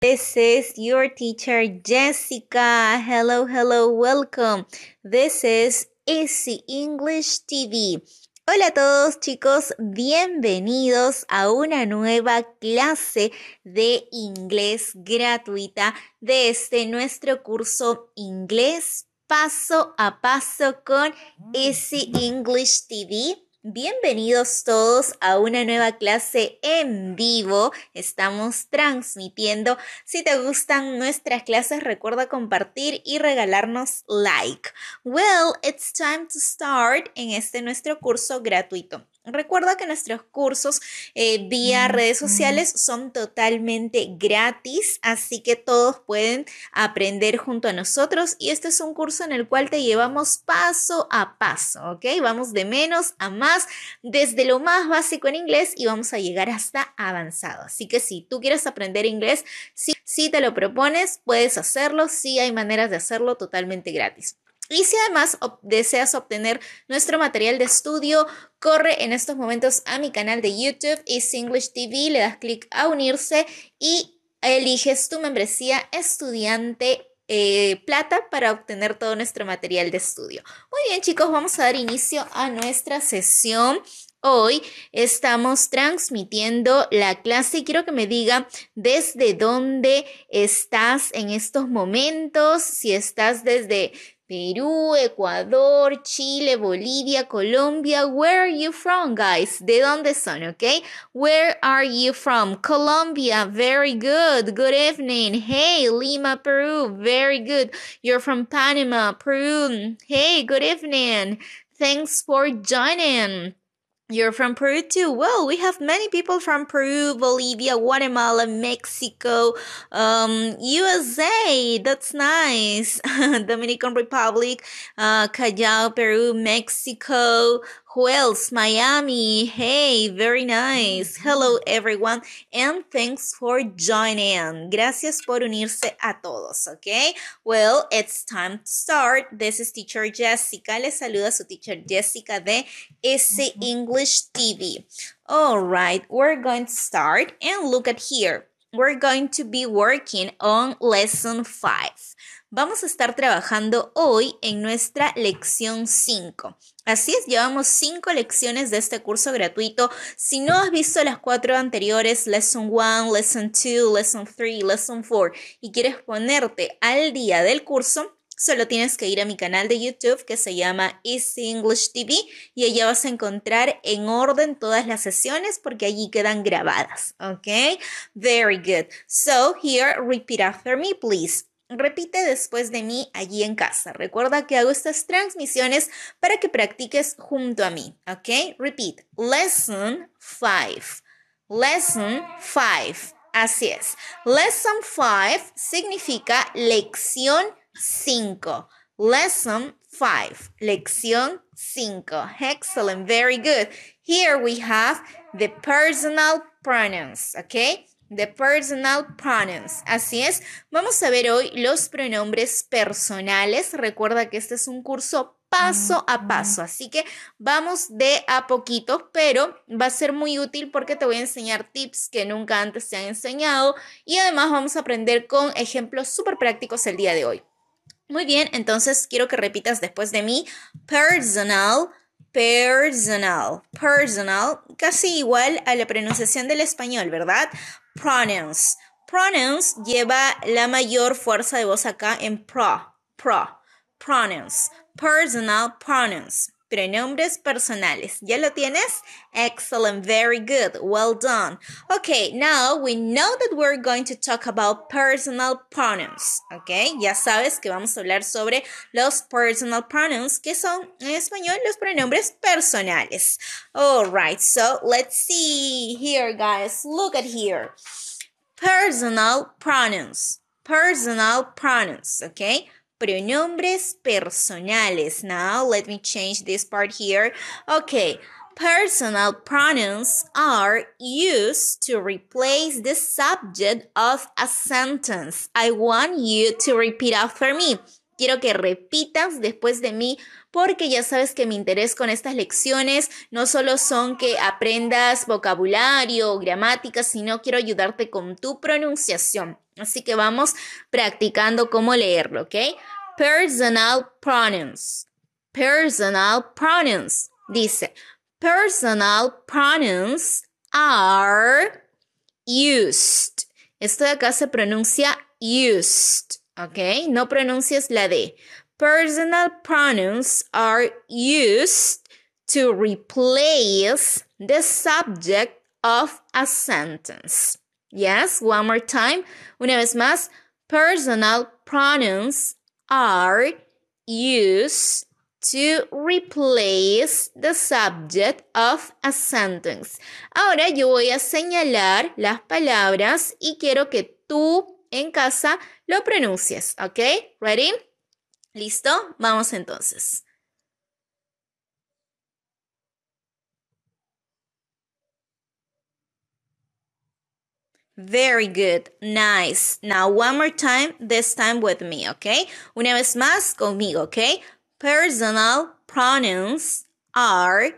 This is your teacher Jessica. Hello, hello, welcome. This is Easy English TV. Hola a todos chicos, bienvenidos a una nueva clase de inglés gratuita de este nuestro curso Inglés paso a paso con Easy English TV Bienvenidos todos a una nueva clase en vivo. Estamos transmitiendo. Si te gustan nuestras clases, recuerda compartir y regalarnos like. Well, it's time to start en este nuestro curso gratuito. Recuerda que nuestros cursos eh, vía redes sociales son totalmente gratis, así que todos pueden aprender junto a nosotros y este es un curso en el cual te llevamos paso a paso, ¿ok? Vamos de menos a más, desde lo más básico en inglés y vamos a llegar hasta avanzado. Así que si tú quieres aprender inglés, si, si te lo propones, puedes hacerlo, si hay maneras de hacerlo totalmente gratis. Y si además deseas obtener nuestro material de estudio, corre en estos momentos a mi canal de YouTube East English TV, le das clic a unirse y eliges tu membresía estudiante eh, plata para obtener todo nuestro material de estudio. Muy bien chicos, vamos a dar inicio a nuestra sesión. Hoy estamos transmitiendo la clase y quiero que me diga desde dónde estás en estos momentos, si estás desde Perú, Ecuador, Chile, Bolivia, Colombia. Where are you from, guys? ¿De dónde son, okay? Where are you from? Colombia. Very good. Good evening. Hey, Lima, Peru. Very good. You're from Panama, Peru. Hey, good evening. Thanks for joining. You're from Peru too. Well, we have many people from Peru, Bolivia, Guatemala, Mexico, um, USA. That's nice. Dominican Republic, uh, Callao, Peru, Mexico, Wells, Miami. Hey, very nice. Hello everyone and thanks for joining. Gracias por unirse a todos, okay? Well, it's time to start. This is teacher Jessica. Le saluda su teacher Jessica de SC English TV. All right, we're going to start and look at here. We're going to be working on lesson 5. Vamos a estar trabajando hoy en nuestra lección 5. Así es, llevamos 5 lecciones de este curso gratuito. Si no has visto las 4 anteriores, Lesson 1, Lesson 2, Lesson 3, Lesson 4, y quieres ponerte al día del curso, Solo tienes que ir a mi canal de YouTube que se llama Easy English TV y allá vas a encontrar en orden todas las sesiones porque allí quedan grabadas. Ok, very good. So here, repeat after me, please. Repite después de mí allí en casa. Recuerda que hago estas transmisiones para que practiques junto a mí. ¿Ok? Repeat. Lesson 5. Lesson 5. Así es. Lesson 5 significa lección 5. Lesson 5. Lección 5. Excellent. Very good. Here we have the personal pronouns. ¿Ok? The personal pronouns. Así es, vamos a ver hoy los pronombres personales. Recuerda que este es un curso paso a paso, así que vamos de a poquito, pero va a ser muy útil porque te voy a enseñar tips que nunca antes te han enseñado y además vamos a aprender con ejemplos súper prácticos el día de hoy. Muy bien, entonces quiero que repitas después de mí personal, personal, personal, casi igual a la pronunciación del español, ¿verdad? Pronouns. Pronouns lleva la mayor fuerza de voz acá en pro, pro. Pronouns. Personal pronouns. Pronombres personales. ¿Ya lo tienes? Excellent. Very good. Well done. Okay, now we know that we're going to talk about personal pronouns. Okay, ya sabes que vamos a hablar sobre los personal pronouns, que son en español los pronombres personales. right, so let's see here, guys. Look at here. Personal pronouns. Personal pronouns. Okay. Pronombres personales. Now, let me change this part here. Okay. Personal pronouns are used to replace the subject of a sentence. I want you to repeat after me. Quiero que repitas después de mí porque ya sabes que mi interés con estas lecciones no solo son que aprendas vocabulario, o gramática, sino quiero ayudarte con tu pronunciación. Así que vamos practicando cómo leerlo, ¿ok? Personal pronouns. Personal pronouns. Dice, personal pronouns are used. Esto de acá se pronuncia used, ¿ok? No pronuncias la D. Personal pronouns are used to replace the subject of a sentence. Yes, one more time. Una vez más, personal pronouns are used to replace the subject of a sentence. Ahora yo voy a señalar las palabras y quiero que tú en casa lo pronuncies, ¿ok? Ready? ¿Listo? Vamos entonces. Very good. Nice. Now one more time, this time with me, ¿ok? Una vez más conmigo, ¿ok? Personal pronouns are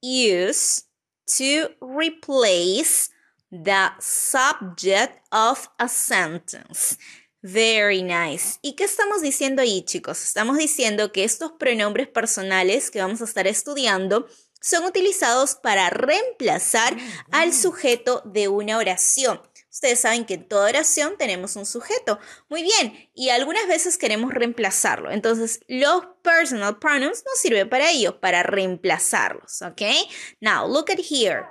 used to replace the subject of a sentence. Very nice. ¿Y qué estamos diciendo ahí, chicos? Estamos diciendo que estos pronombres personales que vamos a estar estudiando son utilizados para reemplazar al sujeto de una oración. Ustedes saben que en toda oración tenemos un sujeto. Muy bien, y algunas veces queremos reemplazarlo. Entonces, los personal pronouns nos sirven para ello, para reemplazarlos, ¿ok? Now, look at here.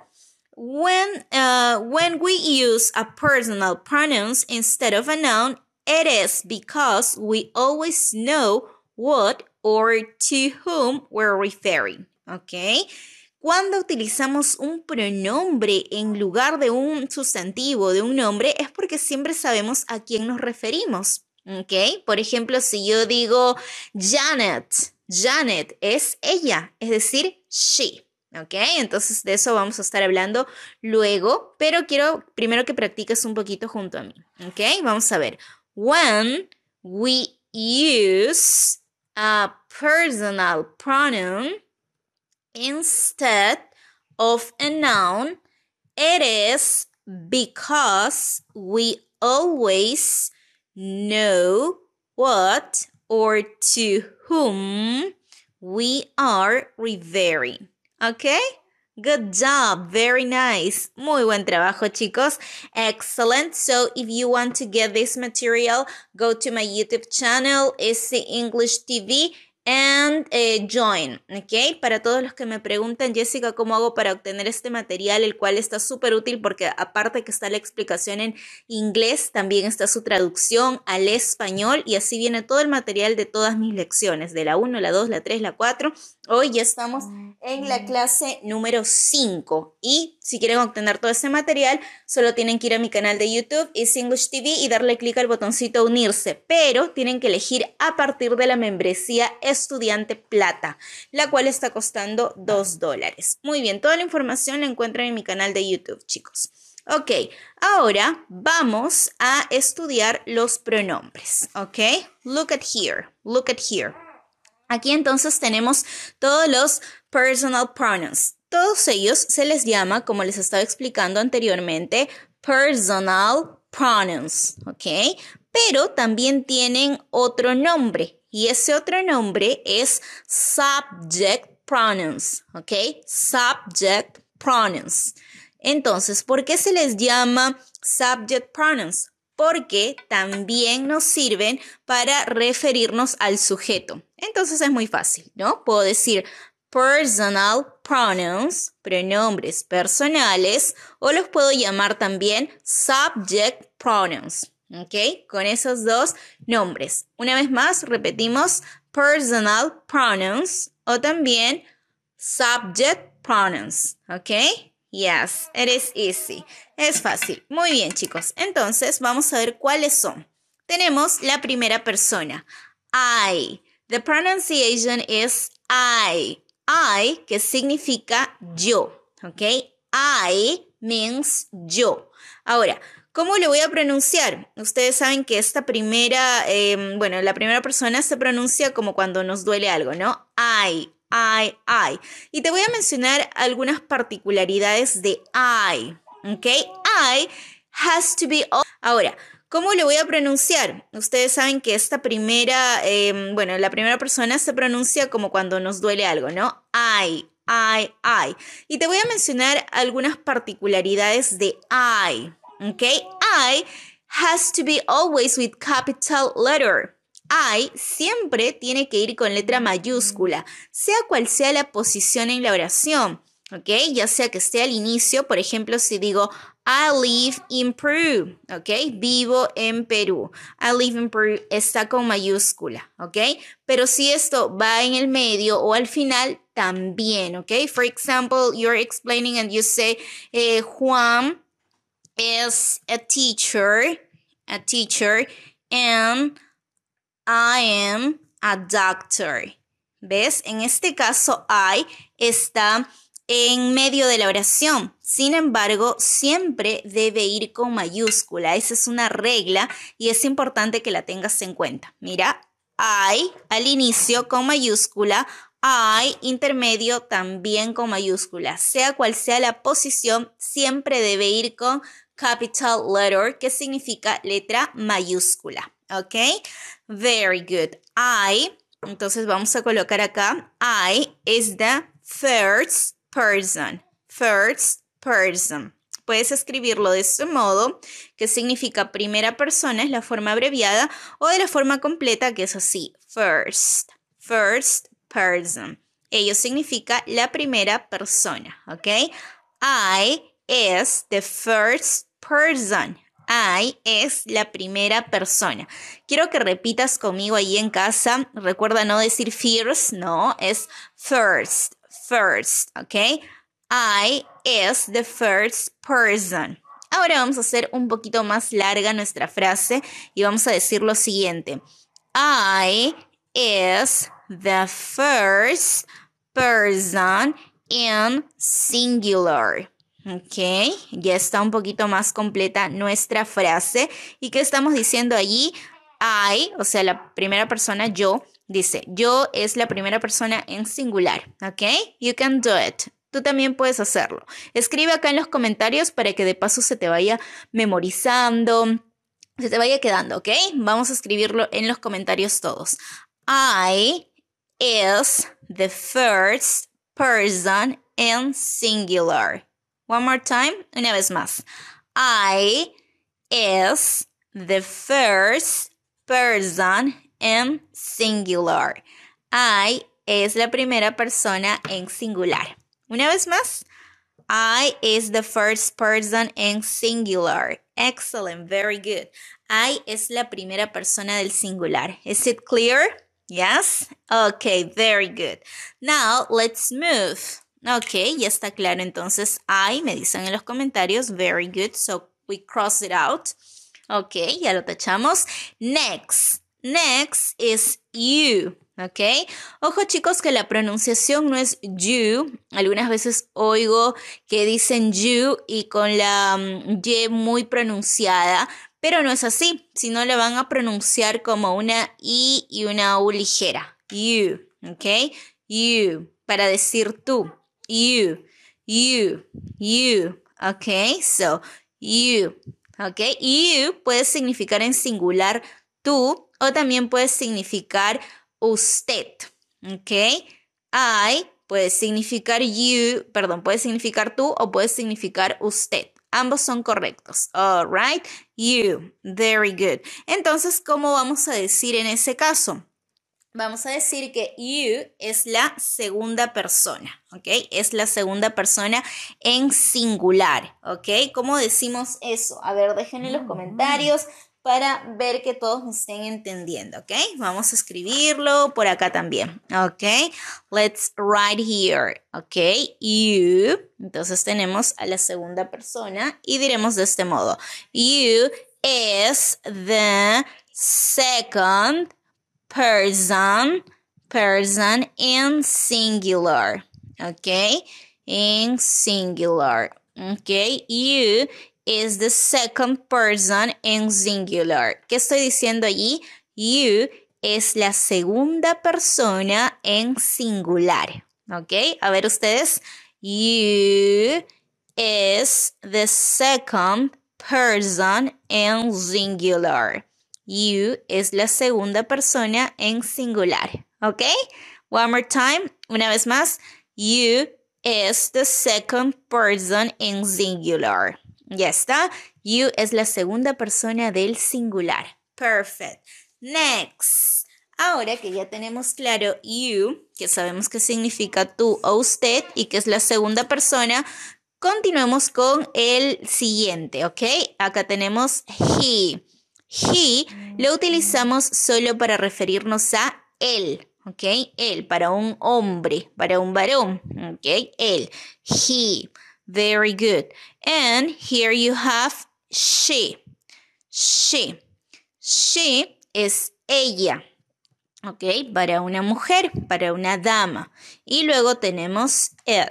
When, uh, when we use a personal pronouns instead of a noun, it is because we always know what or to whom we're referring, ¿ok? cuando utilizamos un pronombre en lugar de un sustantivo, de un nombre, es porque siempre sabemos a quién nos referimos. ¿Ok? Por ejemplo, si yo digo Janet, Janet es ella, es decir, she. ¿Ok? Entonces de eso vamos a estar hablando luego, pero quiero primero que practiques un poquito junto a mí. ¿Ok? Vamos a ver. When we use a personal pronoun, instead of a noun, it is because we always know what or to whom we are revering. Okay? Good job. Very nice. Muy buen trabajo, chicos. Excellent. So if you want to get this material, go to my YouTube channel, SC English TV, and eh, join, ¿ok? Para todos los que me preguntan, Jessica, ¿cómo hago para obtener este material, el cual está súper útil porque aparte que está la explicación en inglés, también está su traducción al español y así viene todo el material de todas mis lecciones, de la 1, la 2, la 3, la 4. Hoy ya estamos en la clase número 5 y si quieren obtener todo ese material, solo tienen que ir a mi canal de YouTube, y English TV, y darle clic al botoncito unirse, pero tienen que elegir a partir de la membresía estudiante plata, la cual está costando 2 dólares. Muy bien, toda la información la encuentran en mi canal de YouTube, chicos. Ok, ahora vamos a estudiar los pronombres, ¿ok? Look at here, look at here. Aquí entonces tenemos todos los personal pronouns. Todos ellos se les llama, como les estaba explicando anteriormente, personal pronouns, ¿ok? Pero también tienen otro nombre, y ese otro nombre es subject pronouns, ¿ok? Subject pronouns. Entonces, ¿por qué se les llama subject pronouns? Porque también nos sirven para referirnos al sujeto. Entonces es muy fácil, ¿no? Puedo decir personal pronouns, pronombres personales, o los puedo llamar también subject pronouns. ¿ok? Con esos dos nombres. Una vez más, repetimos personal pronouns o también subject pronouns, ¿ok? Yes, it is easy. Es fácil. Muy bien, chicos. Entonces, vamos a ver cuáles son. Tenemos la primera persona. I. The pronunciation is I. I, que significa yo. ¿Ok? I means yo. Ahora, ¿Cómo lo voy a pronunciar? Ustedes saben que esta primera, em, bueno, la primera persona se pronuncia como cuando nos duele algo, ¿no? I, I, I. Y te voy a mencionar algunas particularidades de I, ¿ok? I has to be... Ahora, ¿Cómo lo voy a pronunciar? Ustedes saben que esta primera, em, bueno, la primera persona se pronuncia como cuando nos duele algo, ¿no? I, I, I. Y te voy a mencionar algunas particularidades de I. Okay, I has to be always with capital letter. I siempre tiene que ir con letra mayúscula, sea cual sea la posición en la oración. ¿ok? Ya sea que esté al inicio, por ejemplo, si digo I live in Peru, ¿ok? Vivo en Perú. I live in Peru está con mayúscula, ¿ok? Pero si esto va en el medio o al final, también, ¿ok? For example, you're explaining and you say eh, Juan es a teacher, a teacher, and I am a doctor. ¿Ves? En este caso, I está en medio de la oración. Sin embargo, siempre debe ir con mayúscula. Esa es una regla y es importante que la tengas en cuenta. Mira, I al inicio con mayúscula, I intermedio también con mayúscula. Sea cual sea la posición, siempre debe ir con capital letter, que significa letra mayúscula. ¿Ok? Very good. I, entonces vamos a colocar acá, I is the first person. First person. Puedes escribirlo de este modo, que significa primera persona, es la forma abreviada, o de la forma completa, que es así, first, first person. Ello significa la primera persona, ¿ok? I es the first person. I es la primera persona. Quiero que repitas conmigo ahí en casa. Recuerda no decir first, no, es first, first, ¿ok? I is the first person. Ahora vamos a hacer un poquito más larga nuestra frase y vamos a decir lo siguiente. I is the first person in singular. Ok, ya está un poquito más completa nuestra frase. ¿Y qué estamos diciendo allí? I, o sea, la primera persona yo, dice, yo es la primera persona en singular, ¿ok? You can do it. Tú también puedes hacerlo. Escribe acá en los comentarios para que de paso se te vaya memorizando, se te vaya quedando, ¿ok? Vamos a escribirlo en los comentarios todos. I is the first person in singular. One more time, una vez más. I is the first person in singular. I es la primera persona en singular. Una vez más. I is the first person in singular. Excellent, very good. I es la primera persona del singular. Is it clear? Yes? Okay, very good. Now let's move Ok, ya está claro. Entonces, I, me dicen en los comentarios. Very good. So we cross it out. Ok, ya lo tachamos. Next. Next is you. ¿ok? Ojo chicos que la pronunciación no es you. Algunas veces oigo que dicen you y con la mm, y muy pronunciada, pero no es así, sino le van a pronunciar como una i y una u ligera. You, ¿ok? You, para decir tú you, you, you. ok, so you. ok, you puede significar en singular tú o también puede significar usted. ok, I puede significar you, perdón, puede significar tú o puede significar usted. Ambos son correctos. All right, you. Very good. Entonces, ¿cómo vamos a decir en ese caso? vamos a decir que you es la segunda persona, ¿ok? Es la segunda persona en singular, ¿ok? ¿Cómo decimos eso? A ver, déjenme en los mm. comentarios para ver que todos me estén entendiendo, ¿ok? Vamos a escribirlo por acá también, ¿ok? Let's write here, ¿ok? You, entonces tenemos a la segunda persona y diremos de este modo, you is the second person, person en singular, ¿ok? In singular, ¿ok? You is the second person in singular. ¿Qué estoy diciendo allí? You es la segunda persona en singular, ¿ok? A ver ustedes. You is the second person in singular. You es la segunda persona en singular. ¿Ok? One more time. Una vez más. You is the second person in singular. Ya está. You es la segunda persona del singular. Perfect. Next. Ahora que ya tenemos claro you, que sabemos que significa tú o usted y que es la segunda persona, continuemos con el siguiente, ¿ok? Acá tenemos he he lo utilizamos solo para referirnos a él, ¿ok? Él, para un hombre, para un varón, ¿ok? Él, he, very good. And here you have she, she, she es ella, ¿ok? Para una mujer, para una dama. Y luego tenemos it.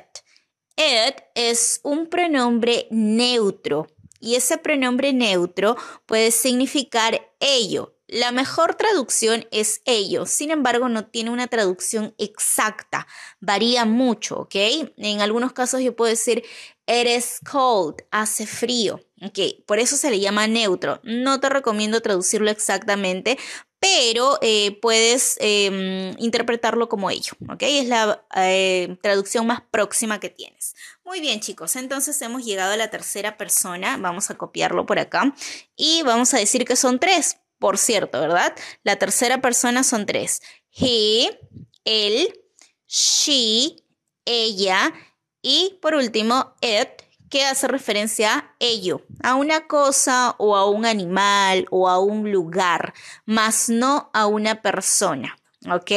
It es un pronombre neutro, y ese pronombre neutro puede significar ello. La mejor traducción es ello, sin embargo no tiene una traducción exacta, varía mucho, ¿ok? En algunos casos yo puedo decir It cold, hace frío. Ok, por eso se le llama neutro. No te recomiendo traducirlo exactamente pero eh, puedes em, interpretarlo como ello, ¿ok? Es la eh, traducción más próxima que tienes. Muy bien, chicos, entonces hemos llegado a la tercera persona, vamos a copiarlo por acá y vamos a decir que son tres, por cierto, ¿verdad? La tercera persona son tres. He, él, she, ella y por último, it, que hace referencia a ello, a una cosa o a un animal o a un lugar, más no a una persona. ¿Ok?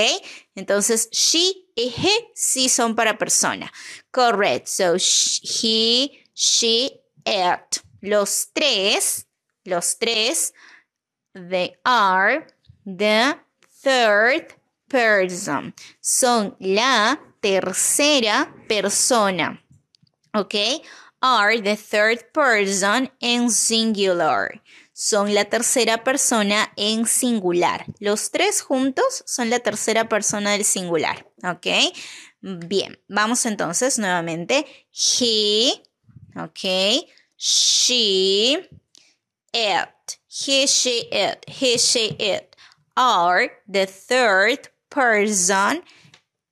Entonces, she y he sí son para persona. Correct. So, he, she, it. Los tres, los tres, they are the third person. Son la tercera persona. ¿Ok? are the third person in singular. Son la tercera persona en singular. Los tres juntos son la tercera persona del singular. ¿Ok? Bien, vamos entonces nuevamente. He, ¿ok? She, it. He, she, it. He, she, it. Are the third person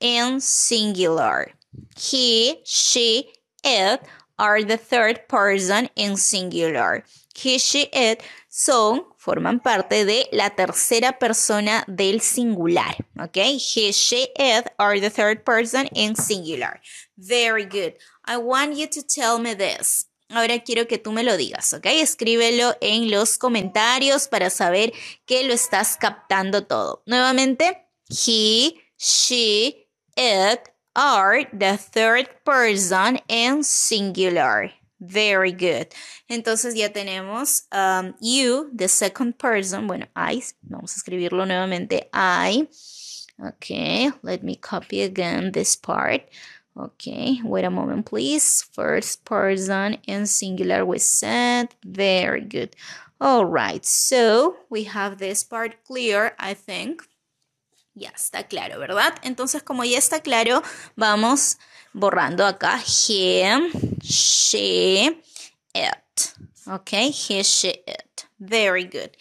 in singular. He, she, it are the third person in singular. He, she, it son, forman parte de la tercera persona del singular. ¿Ok? He, she, it are the third person in singular. Very good. I want you to tell me this. Ahora quiero que tú me lo digas, ¿ok? Escríbelo en los comentarios para saber que lo estás captando todo. Nuevamente, he, she, it are the third person and singular. Very good. Entonces ya tenemos um, you, the second person. Bueno, I, vamos a escribirlo nuevamente. I. Okay, let me copy again this part. Okay, wait a moment, please. First person and singular we said. Very good. All right, so we have this part clear, I think. Ya está claro, ¿verdad? Entonces, como ya está claro, vamos borrando acá He, she, it. Ok, he, she, it. Very good.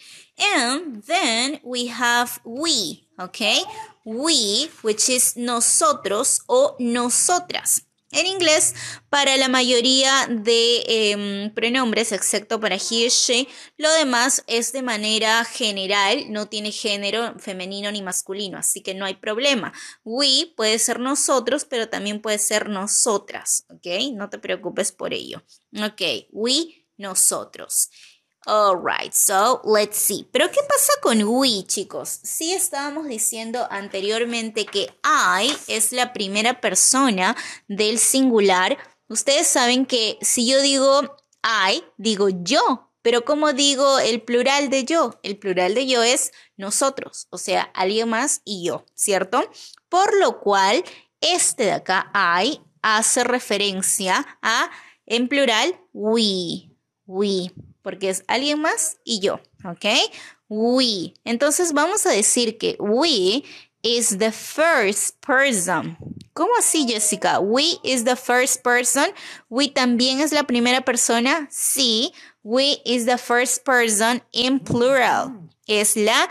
And then we have we, ok. We, which is nosotros o nosotras. En inglés, para la mayoría de em, pronombres, prenombres, excepto para he, she, lo demás es de manera general, no tiene género femenino ni masculino, así que no hay problema. We puede ser nosotros, pero también puede ser nosotras, ¿ok? No te preocupes por ello. Ok, we, nosotros. Alright, so let's see. Pero ¿qué pasa con we, chicos? Si estábamos diciendo anteriormente que I es la primera persona del singular. Ustedes saben que si yo digo I, digo yo. Pero ¿cómo digo el plural de yo? El plural de yo es nosotros, o sea, alguien más y yo, ¿cierto? Por lo cual, este de acá, I, hace referencia a, en plural, we. We porque es alguien más y yo, ¿ok? We. Entonces vamos a decir que we is the first person. ¿Cómo así, Jessica? We is the first person. We también es la primera persona. Sí, we is the first person in plural. Es la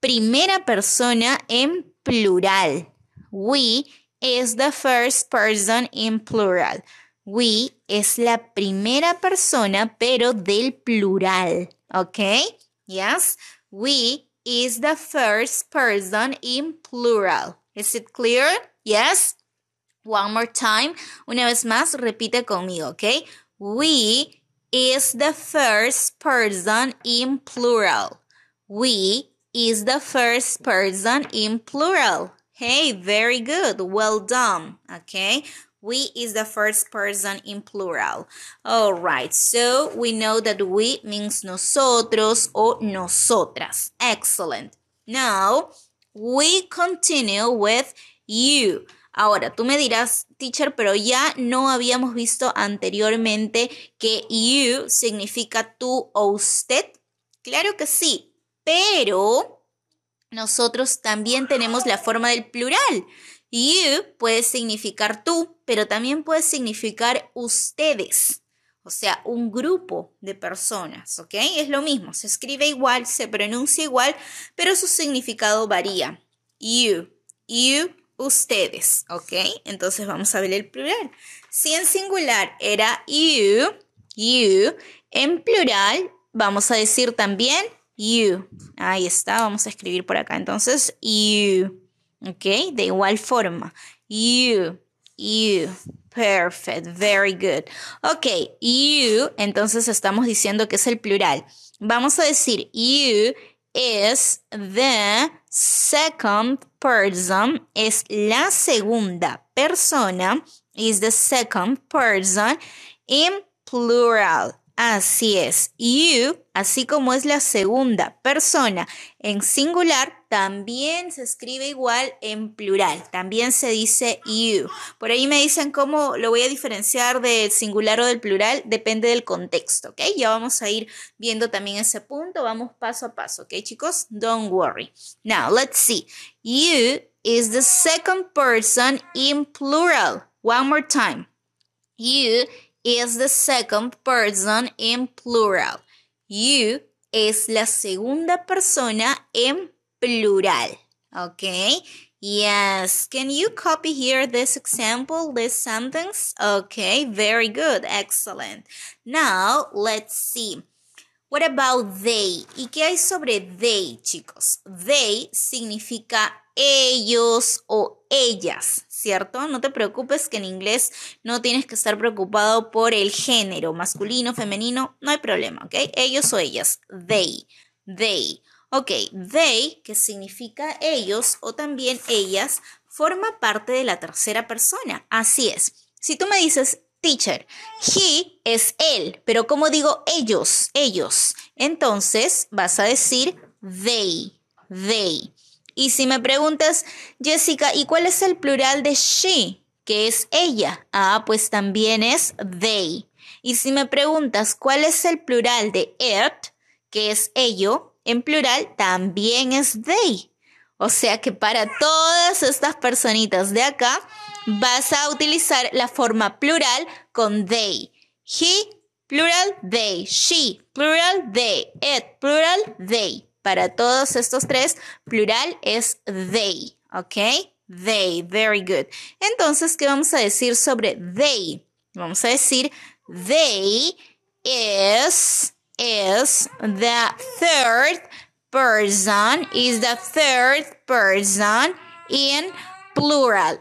primera persona en plural. We is the first person in plural. We es la primera persona, pero del plural. ¿Ok? Yes. We is the first person in plural. Is it clear? Yes. One more time. Una vez más, repite conmigo, ¿ok? We is the first person in plural. We is the first person in plural. Hey, very good. Well done. Okay. We is the first person in plural. All right, so we know that we means nosotros o nosotras. Excellent. Now, we continue with you. Ahora, tú me dirás, teacher, pero ya no habíamos visto anteriormente que you significa tú o usted. Claro que sí, pero nosotros también tenemos la forma del plural. You puede significar tú pero también puede significar ustedes, o sea, un grupo de personas, ¿ok? Es lo mismo, se escribe igual, se pronuncia igual, pero su significado varía. You, you, ustedes, ¿ok? Entonces vamos a ver el plural. Si en singular era you, you, en plural vamos a decir también you. Ahí está, vamos a escribir por acá. Entonces, you, ¿ok? De igual forma, you you. Perfect, very good. Ok, you, entonces estamos diciendo que es el plural. Vamos a decir you is the second person, es la segunda persona, is the second person in plural. Así es. You, así como es la segunda persona en singular, también se escribe igual en plural. También se dice you. Por ahí me dicen cómo lo voy a diferenciar del singular o del plural. Depende del contexto, ¿ok? Ya vamos a ir viendo también ese punto. Vamos paso a paso, ¿ok, chicos? Don't worry. Now, let's see. You is the second person in plural. One more time. You is the second person in plural. You es la segunda persona en plural. Okay? Yes. Can you copy here this example, this sentence? Okay, very good. Excellent. Now, let's see. What about they? ¿Y qué hay sobre they, chicos? They significa ellos o ellas. ¿cierto? No te preocupes que en inglés no tienes que estar preocupado por el género, masculino, femenino, no hay problema, ¿ok? Ellos o ellas, they, they. Ok, they, que significa ellos o también ellas, forma parte de la tercera persona. Así es. Si tú me dices teacher, he es él, pero como digo ellos, ellos, entonces vas a decir they, they. Y si me preguntas, Jessica, ¿y cuál es el plural de she? Que es ella. Ah, pues también es they. Y si me preguntas, ¿cuál es el plural de it? Que es ello. En plural también es they. O sea que para todas estas personitas de acá, vas a utilizar la forma plural con they. He, plural, they. She, plural, they. It, plural, they. Para todos estos tres, plural es they, ¿ok? They, very good. Entonces, ¿qué vamos a decir sobre they? Vamos a decir they is, is the third person, is the third person in plural.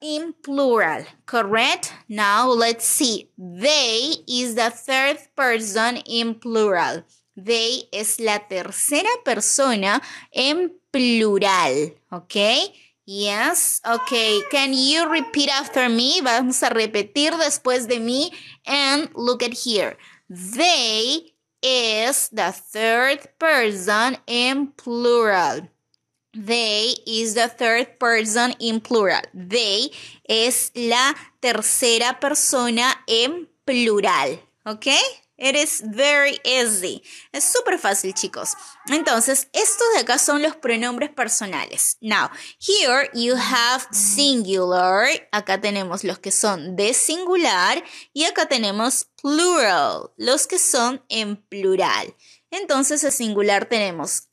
In plural, correct? Now let's see. They is the third person in plural. They es la tercera persona en plural, ¿ok? Yes, ok. Can you repeat after me? Vamos a repetir después de mí. And look at here. They is the third person in plural. They is the third person in plural. They es la tercera persona en plural. ¿Ok? It is very easy. Es súper fácil, chicos. Entonces, estos de acá son los pronombres personales. Now, here you have singular. Acá tenemos los que son de singular. Y acá tenemos plural, los que son en plural. Entonces, en singular tenemos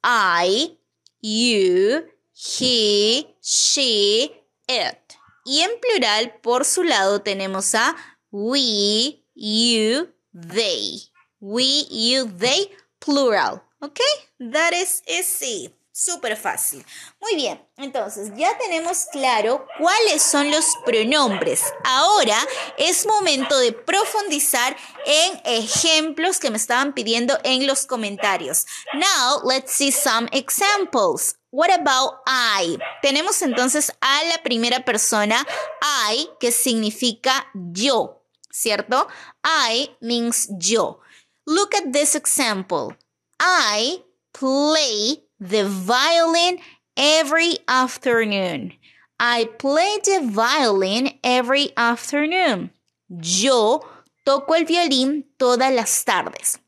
I, you, he, she, it. Y en plural, por su lado, tenemos a we, you, they. We, you, they, plural. ¿Ok? That is easy. Súper fácil. Muy bien, entonces ya tenemos claro cuáles son los pronombres. Ahora es momento de profundizar en ejemplos que me estaban pidiendo en los comentarios. Now, let's see some examples. What about I? Tenemos entonces a la primera persona, I, que significa yo. ¿cierto? I means yo. Look at this example. I play the violin every afternoon. I play the violin every afternoon. Yo toco el violín todas las tardes.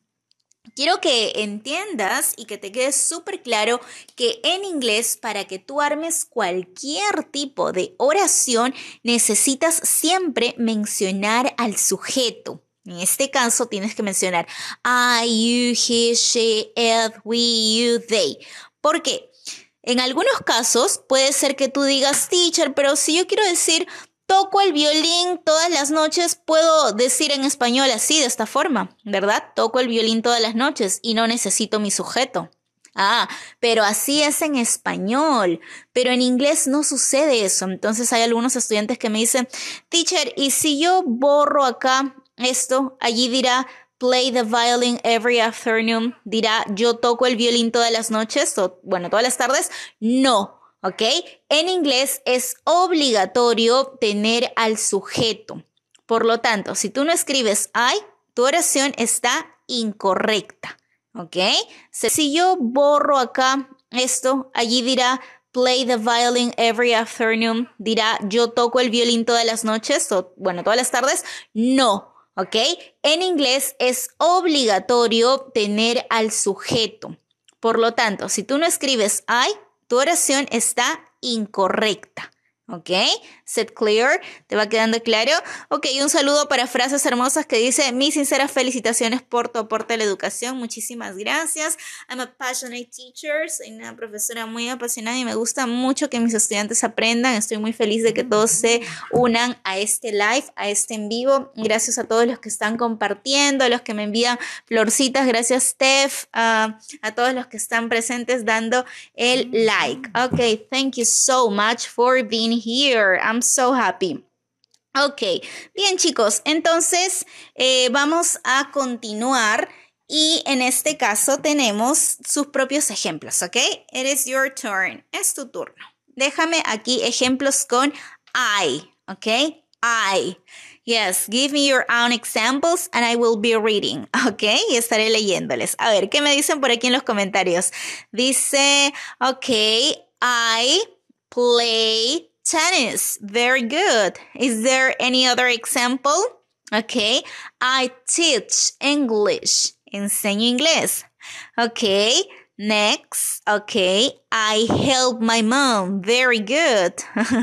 Quiero que entiendas y que te quede súper claro que en inglés, para que tú armes cualquier tipo de oración, necesitas siempre mencionar al sujeto. En este caso tienes que mencionar I, you, he, she, it, we, you, they. ¿Por qué? En algunos casos puede ser que tú digas teacher, pero si yo quiero decir toco el violín todas las noches, puedo decir en español así, de esta forma, ¿verdad? Toco el violín todas las noches y no necesito mi sujeto. Ah, pero así es en español, pero en inglés no sucede eso. Entonces hay algunos estudiantes que me dicen, teacher, ¿y si yo borro acá esto? Allí dirá, play the violin every afternoon, dirá, yo toco el violín todas las noches, o bueno, todas las tardes. No, ¿ok? En inglés es obligatorio tener al sujeto. Por lo tanto, si tú no escribes I, tu oración está incorrecta, ¿ok? Si yo borro acá esto, allí dirá play the violin every afternoon, dirá yo toco el violín todas las noches, o bueno, todas las tardes, no. ¿Ok? En inglés es obligatorio tener al sujeto. Por lo tanto, si tú no escribes I, tu oración está incorrecta. ¿Ok? Set clear. ¿Te va quedando claro? Ok, un saludo para Frases Hermosas que dice, mis sinceras felicitaciones por tu aporte a la educación. Muchísimas gracias. I'm a passionate teacher. Soy una profesora muy apasionada y me gusta mucho que mis estudiantes aprendan. Estoy muy feliz de que todos se unan a este live, a este en vivo. Gracias a todos los que están compartiendo, a los que me envían florcitas. Gracias, Steph. a todos los que están presentes dando el like. Ok, thank you so much for being here. I'm so happy. Ok, bien chicos, entonces eh, vamos a continuar y en este caso tenemos sus propios ejemplos, ¿ok? It is your turn, es tu turno. Déjame aquí ejemplos con I, ¿ok? I. Yes, give me your own examples and I will be reading. Ok, y estaré leyéndoles. A ver, ¿qué me dicen por aquí en los comentarios? Dice, ok, I play tennis. Very good. Is there any other example? Okay. I teach English. Enseño inglés. Okay. Next, okay, I help my mom. Very good.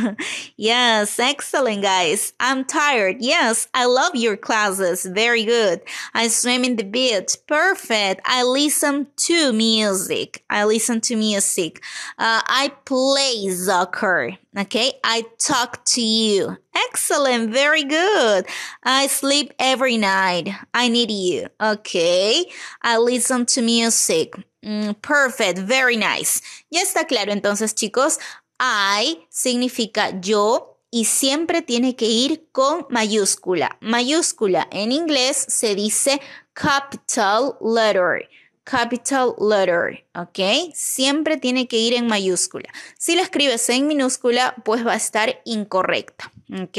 yes, excellent, guys. I'm tired. Yes, I love your classes. Very good. I swim in the beach. Perfect. I listen to music. I listen to music. Uh, I play soccer. Okay, I talk to you. Excellent. Very good. I sleep every night. I need you. Okay, I listen to music. Mm, perfect, very nice. Ya está claro entonces, chicos. I significa yo y siempre tiene que ir con mayúscula. Mayúscula en inglés se dice capital letter. Capital letter, ¿ok? Siempre tiene que ir en mayúscula. Si la escribes en minúscula, pues va a estar incorrecta, ¿ok?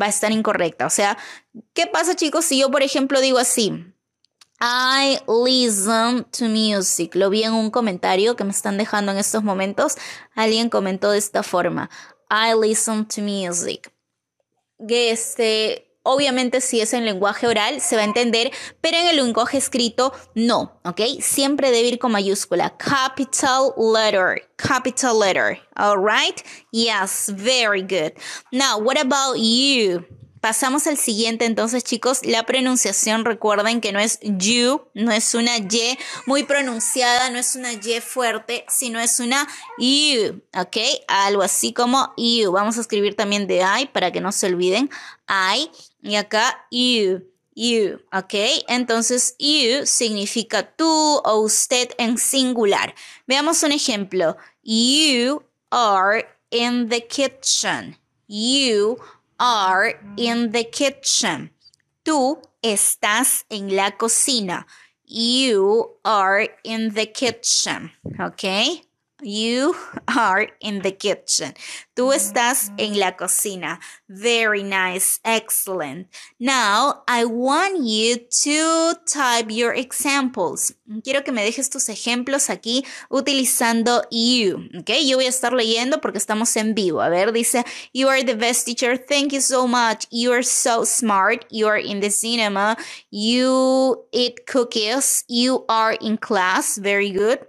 Va a estar incorrecta. O sea, ¿qué pasa chicos si yo, por ejemplo, digo así? I listen to music. Lo vi en un comentario que me están dejando en estos momentos. Alguien comentó de esta forma. I listen to music. este, obviamente si es en lenguaje oral se va a entender, pero en el lenguaje escrito no, ¿ok? Siempre debe ir con mayúscula. Capital letter. Capital letter. All right? Yes, very good. Now, what about you? Pasamos al siguiente entonces chicos, la pronunciación recuerden que no es you, no es una Y muy pronunciada, no es una Y fuerte, sino es una you, ¿ok? Algo así como you. Vamos a escribir también de I para que no se olviden, I y acá you. You, ¿ok? Entonces, you significa tú o usted en singular. Veamos un ejemplo. You are in the kitchen. You are are in the kitchen. Tú estás en la cocina. You are in the kitchen. Okay. You are in the kitchen. Tú estás en la cocina. Very nice. Excellent. Now, I want you to type your examples. Quiero que me dejes tus ejemplos aquí utilizando you. Ok, yo voy a estar leyendo porque estamos en vivo. A ver, dice, You are the best teacher. Thank you so much. You are so smart. You are in the cinema. You eat cookies. You are in class. Very good.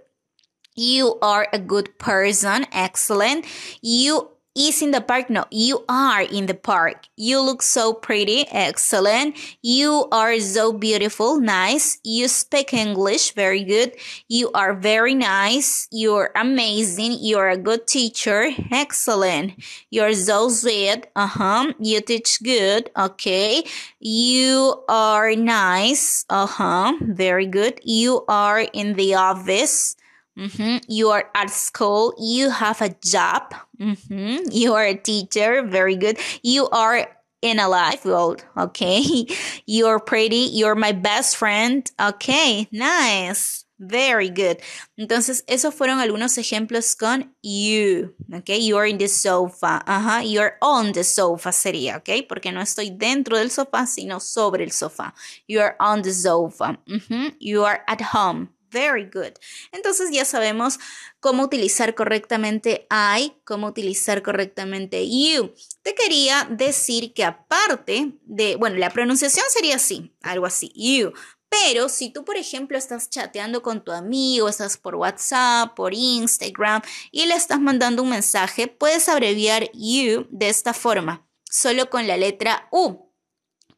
You are a good person. Excellent. You is in the park. No, you are in the park. You look so pretty. Excellent. You are so beautiful. Nice. You speak English. Very good. You are very nice. You're amazing. You're a good teacher. Excellent. You're so sweet. Uh huh. You teach good. Okay. You are nice. Uh huh. Very good. You are in the office. Mm-hmm. You are at school. You have a job. Mm-hmm. You are a teacher. Very good. You are in a life world. Okay. You're pretty. You're my best friend. Okay. Nice. Very good. Entonces, esos fueron algunos ejemplos con you. Okay. You are in the sofa. Ajá. Uh -huh. on the sofa sería. Okay. Porque no estoy dentro del sofá, sino sobre el sofá. You are on the sofa. Mm-hmm. You are at home very good. Entonces ya sabemos cómo utilizar correctamente I, cómo utilizar correctamente you. Te quería decir que aparte de, bueno, la pronunciación sería así, algo así, you. Pero si tú, por ejemplo, estás chateando con tu amigo, estás por WhatsApp, por Instagram y le estás mandando un mensaje, puedes abreviar you de esta forma, solo con la letra U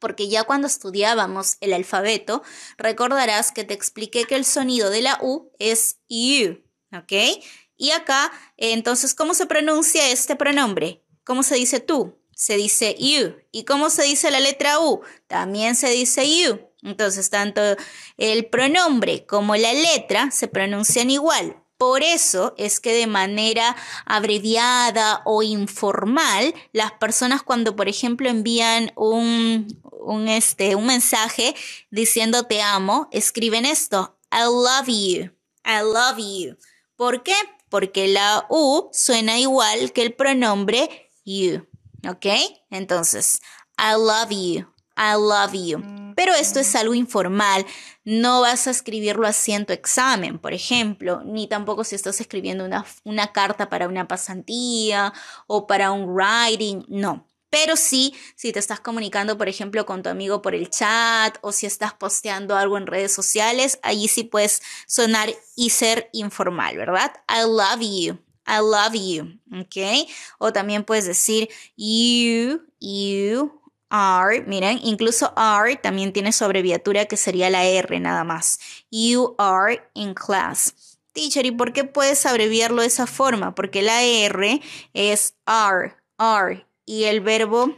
porque ya cuando estudiábamos el alfabeto, recordarás que te expliqué que el sonido de la U es U, ¿ok? Y acá, eh, entonces, ¿cómo se pronuncia este pronombre? ¿Cómo se dice tú? Se dice you. ¿Y cómo se dice la letra U? También se dice you. Entonces, tanto el pronombre como la letra se pronuncian igual. Por eso es que de manera abreviada o informal, las personas cuando, por ejemplo, envían un, este, un mensaje diciendo te amo, escriben esto, I love you, I love you. ¿Por qué? Porque la U suena igual que el pronombre you. ¿Ok? Entonces, I love you. I love you. Pero esto es algo informal, no vas a escribirlo así en tu examen, por ejemplo, ni tampoco si estás escribiendo una, carta para una pasantía o para un writing, no. Pero sí, si te estás comunicando, por ejemplo, con tu amigo por el chat o si estás posteando algo en redes sociales, allí sí puedes sonar y ser informal, ¿verdad? I love you. I love you, ¿ok? O también puedes decir you, you, are, miren, incluso R también tiene abreviatura que sería la R nada más. You are in class. Teacher, ¿y por qué puedes abreviarlo de esa forma? Porque la R es R, R. y el verbo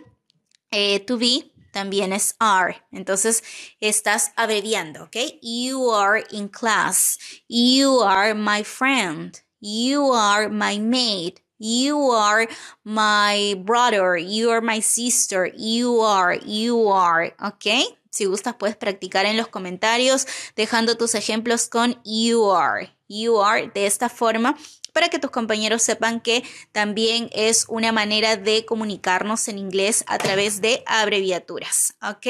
eh, to be también es R. Entonces estás abreviando, ¿ok? You are in class. You are my friend. You are my mate. You are my brother. You are my sister. You are, you are. ¿Ok? Si gustas puedes practicar en los comentarios dejando tus ejemplos con you are. You are de esta forma para que tus compañeros sepan que también es una manera de comunicarnos en inglés a través de abreviaturas. ¿Ok?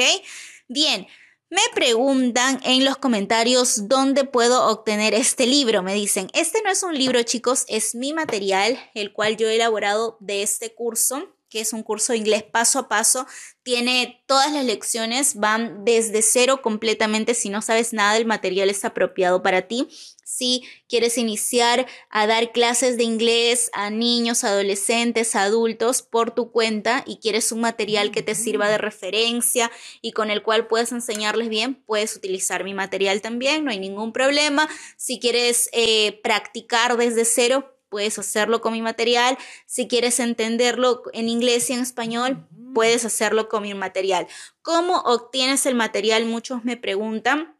Bien. Me preguntan en los comentarios dónde puedo obtener este libro. Me dicen, este no es un libro chicos, es mi material, el cual yo he elaborado de este curso que es un curso de inglés paso a paso, tiene todas las lecciones, van desde cero completamente, si no sabes nada, el material es apropiado para ti. Si quieres iniciar a dar clases de inglés a niños, adolescentes, adultos por tu cuenta y quieres un material que te sirva de referencia y con el cual puedes enseñarles bien, puedes utilizar mi material también, no hay ningún problema. Si quieres eh, practicar desde cero, puedes hacerlo con mi material. Si quieres entenderlo en inglés y en español, puedes hacerlo con mi material. ¿Cómo obtienes el material? Muchos me preguntan.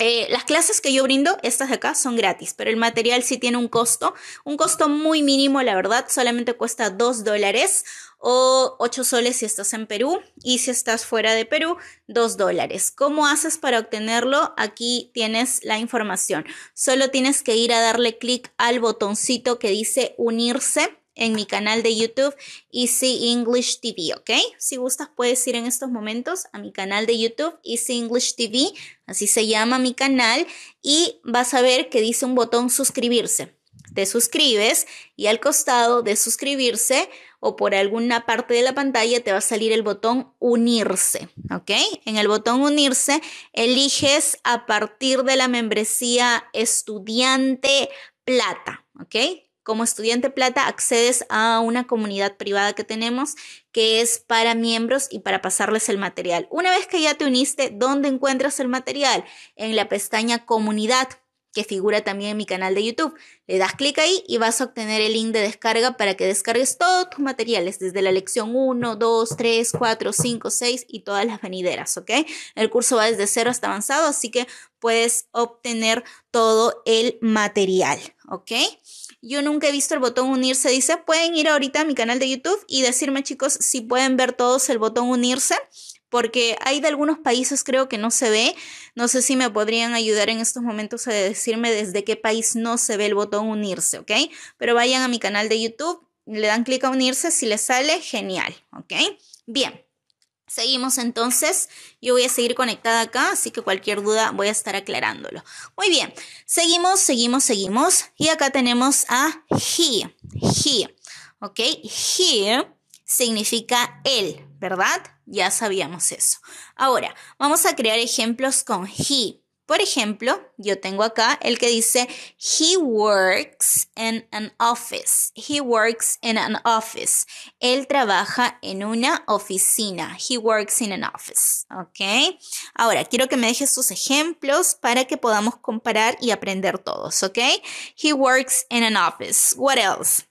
Eh, las clases que yo brindo, estas de acá, son gratis, pero el material sí tiene un costo, un costo muy mínimo, la verdad, solamente cuesta 2 dólares o 8 soles si estás en Perú y si estás fuera de Perú, 2 dólares. ¿Cómo haces para obtenerlo? Aquí tienes la información. Solo tienes que ir a darle clic al botoncito que dice unirse en mi canal de YouTube Easy English TV, ¿ok? Si gustas puedes ir en estos momentos a mi canal de YouTube Easy English TV, así se llama mi canal, y vas a ver que dice un botón suscribirse. Te suscribes y al costado de suscribirse o por alguna parte de la pantalla te va a salir el botón unirse, ¿ok? En el botón unirse eliges a partir de la membresía estudiante plata, ¿ok? Como estudiante plata accedes a una comunidad privada que tenemos que es para miembros y para pasarles el material. Una vez que ya te uniste, ¿dónde encuentras el material? En la pestaña comunidad que figura también en mi canal de YouTube. Le das clic ahí y vas a obtener el link de descarga para que descargues todos tus materiales, desde la lección 1, 2, 3, 4, 5, 6 y todas las venideras, ¿ok? El curso va desde cero hasta avanzado, así que puedes obtener todo el material. ¿ok? Yo nunca he visto el botón unirse, dice, pueden ir ahorita a mi canal de YouTube y decirme chicos si pueden ver todos el botón unirse, porque hay de algunos países creo que no se ve, no sé si me podrían ayudar en estos momentos a decirme desde qué país no se ve el botón unirse, ¿ok? Pero vayan a mi canal de YouTube, le dan clic a unirse, si les sale, genial, ¿ok? Bien. Seguimos entonces, yo voy a seguir conectada acá, así que cualquier duda voy a estar aclarándolo. Muy bien, seguimos, seguimos, seguimos. Y acá tenemos a he, he, ¿ok? He significa él, ¿verdad? Ya sabíamos eso. Ahora, vamos a crear ejemplos con he. Por ejemplo, yo tengo acá el que dice, he works in an office. He works in an office. Él trabaja en una oficina. He works in an office. ¿Ok? Ahora, quiero que me dejes sus ejemplos para que podamos comparar y aprender todos. ¿Ok? He works in an office. What else?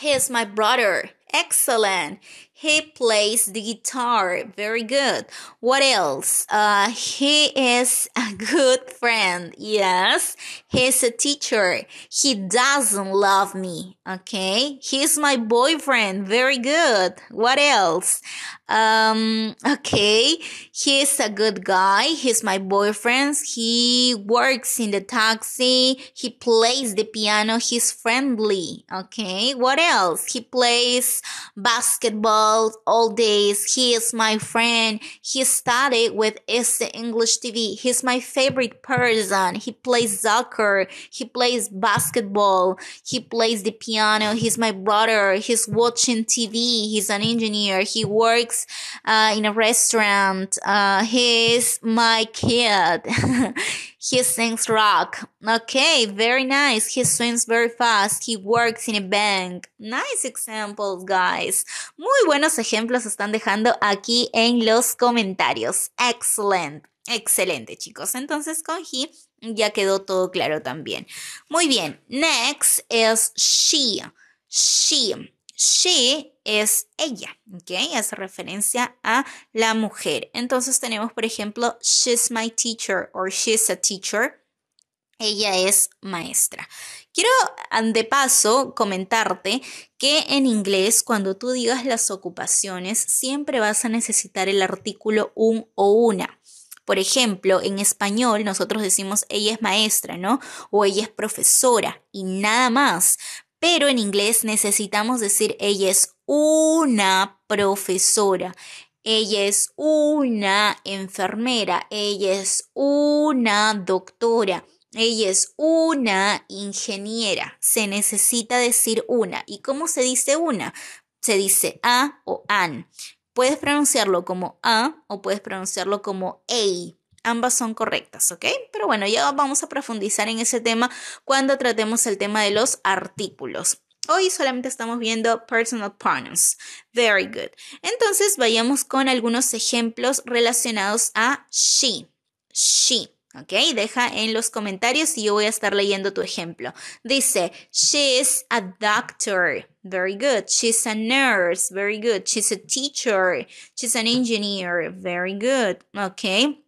He is my brother. Excellent. He plays the guitar. Very good. What else? Uh, he is a good friend. Yes. He's a teacher. He doesn't love me. Okay. He's my boyfriend. Very good. What else? um okay he's a good guy he's my boyfriend he works in the taxi he plays the piano he's friendly okay what else he plays basketball all days he is my friend he studied with is english tv he's my favorite person he plays soccer he plays basketball he plays the piano he's my brother he's watching tv he's an engineer he works Uh, in a restaurant. Uh, he's my kid. he sings rock. Okay, very nice. He swims very fast. He works in a bank. Nice examples, guys. Muy buenos ejemplos están dejando aquí en los comentarios. Excellent. Excelente, chicos. Entonces con he ya quedó todo claro también. Muy bien. Next is she. She she es ella, ¿ok? Hace referencia a la mujer. Entonces tenemos, por ejemplo, she's my teacher or she's a teacher. Ella es maestra. Quiero de paso comentarte que en inglés cuando tú digas las ocupaciones siempre vas a necesitar el artículo un o una. Por ejemplo, en español nosotros decimos ella es maestra, ¿no? O ella es profesora y nada más pero en inglés necesitamos decir ella es una profesora, ella es una enfermera, ella es una doctora. Ella es una ingeniera. Se necesita decir una. ¿Y cómo se dice una? Se dice a o an. Puedes pronunciarlo como a o puedes pronunciarlo como ei. Ambas son correctas, ¿ok? Pero bueno, ya vamos a profundizar en ese tema cuando tratemos el tema de los artículos. Hoy solamente estamos viendo personal pronouns. Very good. Entonces vayamos con algunos ejemplos relacionados a she. She. ¿Ok? Deja en los comentarios y yo voy a estar leyendo tu ejemplo. Dice, she's a doctor. Very good. She's a nurse. Very good. She's a teacher. She's an engineer. Very good. ¿Ok?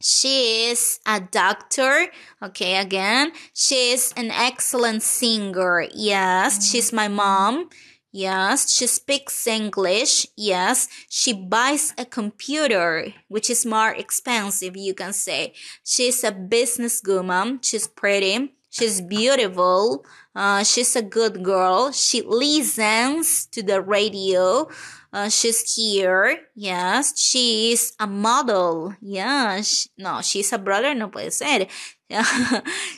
She is a doctor. Okay, again. She's an excellent singer. Yes, she's my mom. Yes, she speaks English. Yes, she buys a computer, which is more expensive, you can say. She's a business woman. She's pretty. She's beautiful. Uh, she's a good girl. She listens to the radio. Uh, she's here. Yes, she is a model. Yeah, she, no, she's a brother. No puede ser.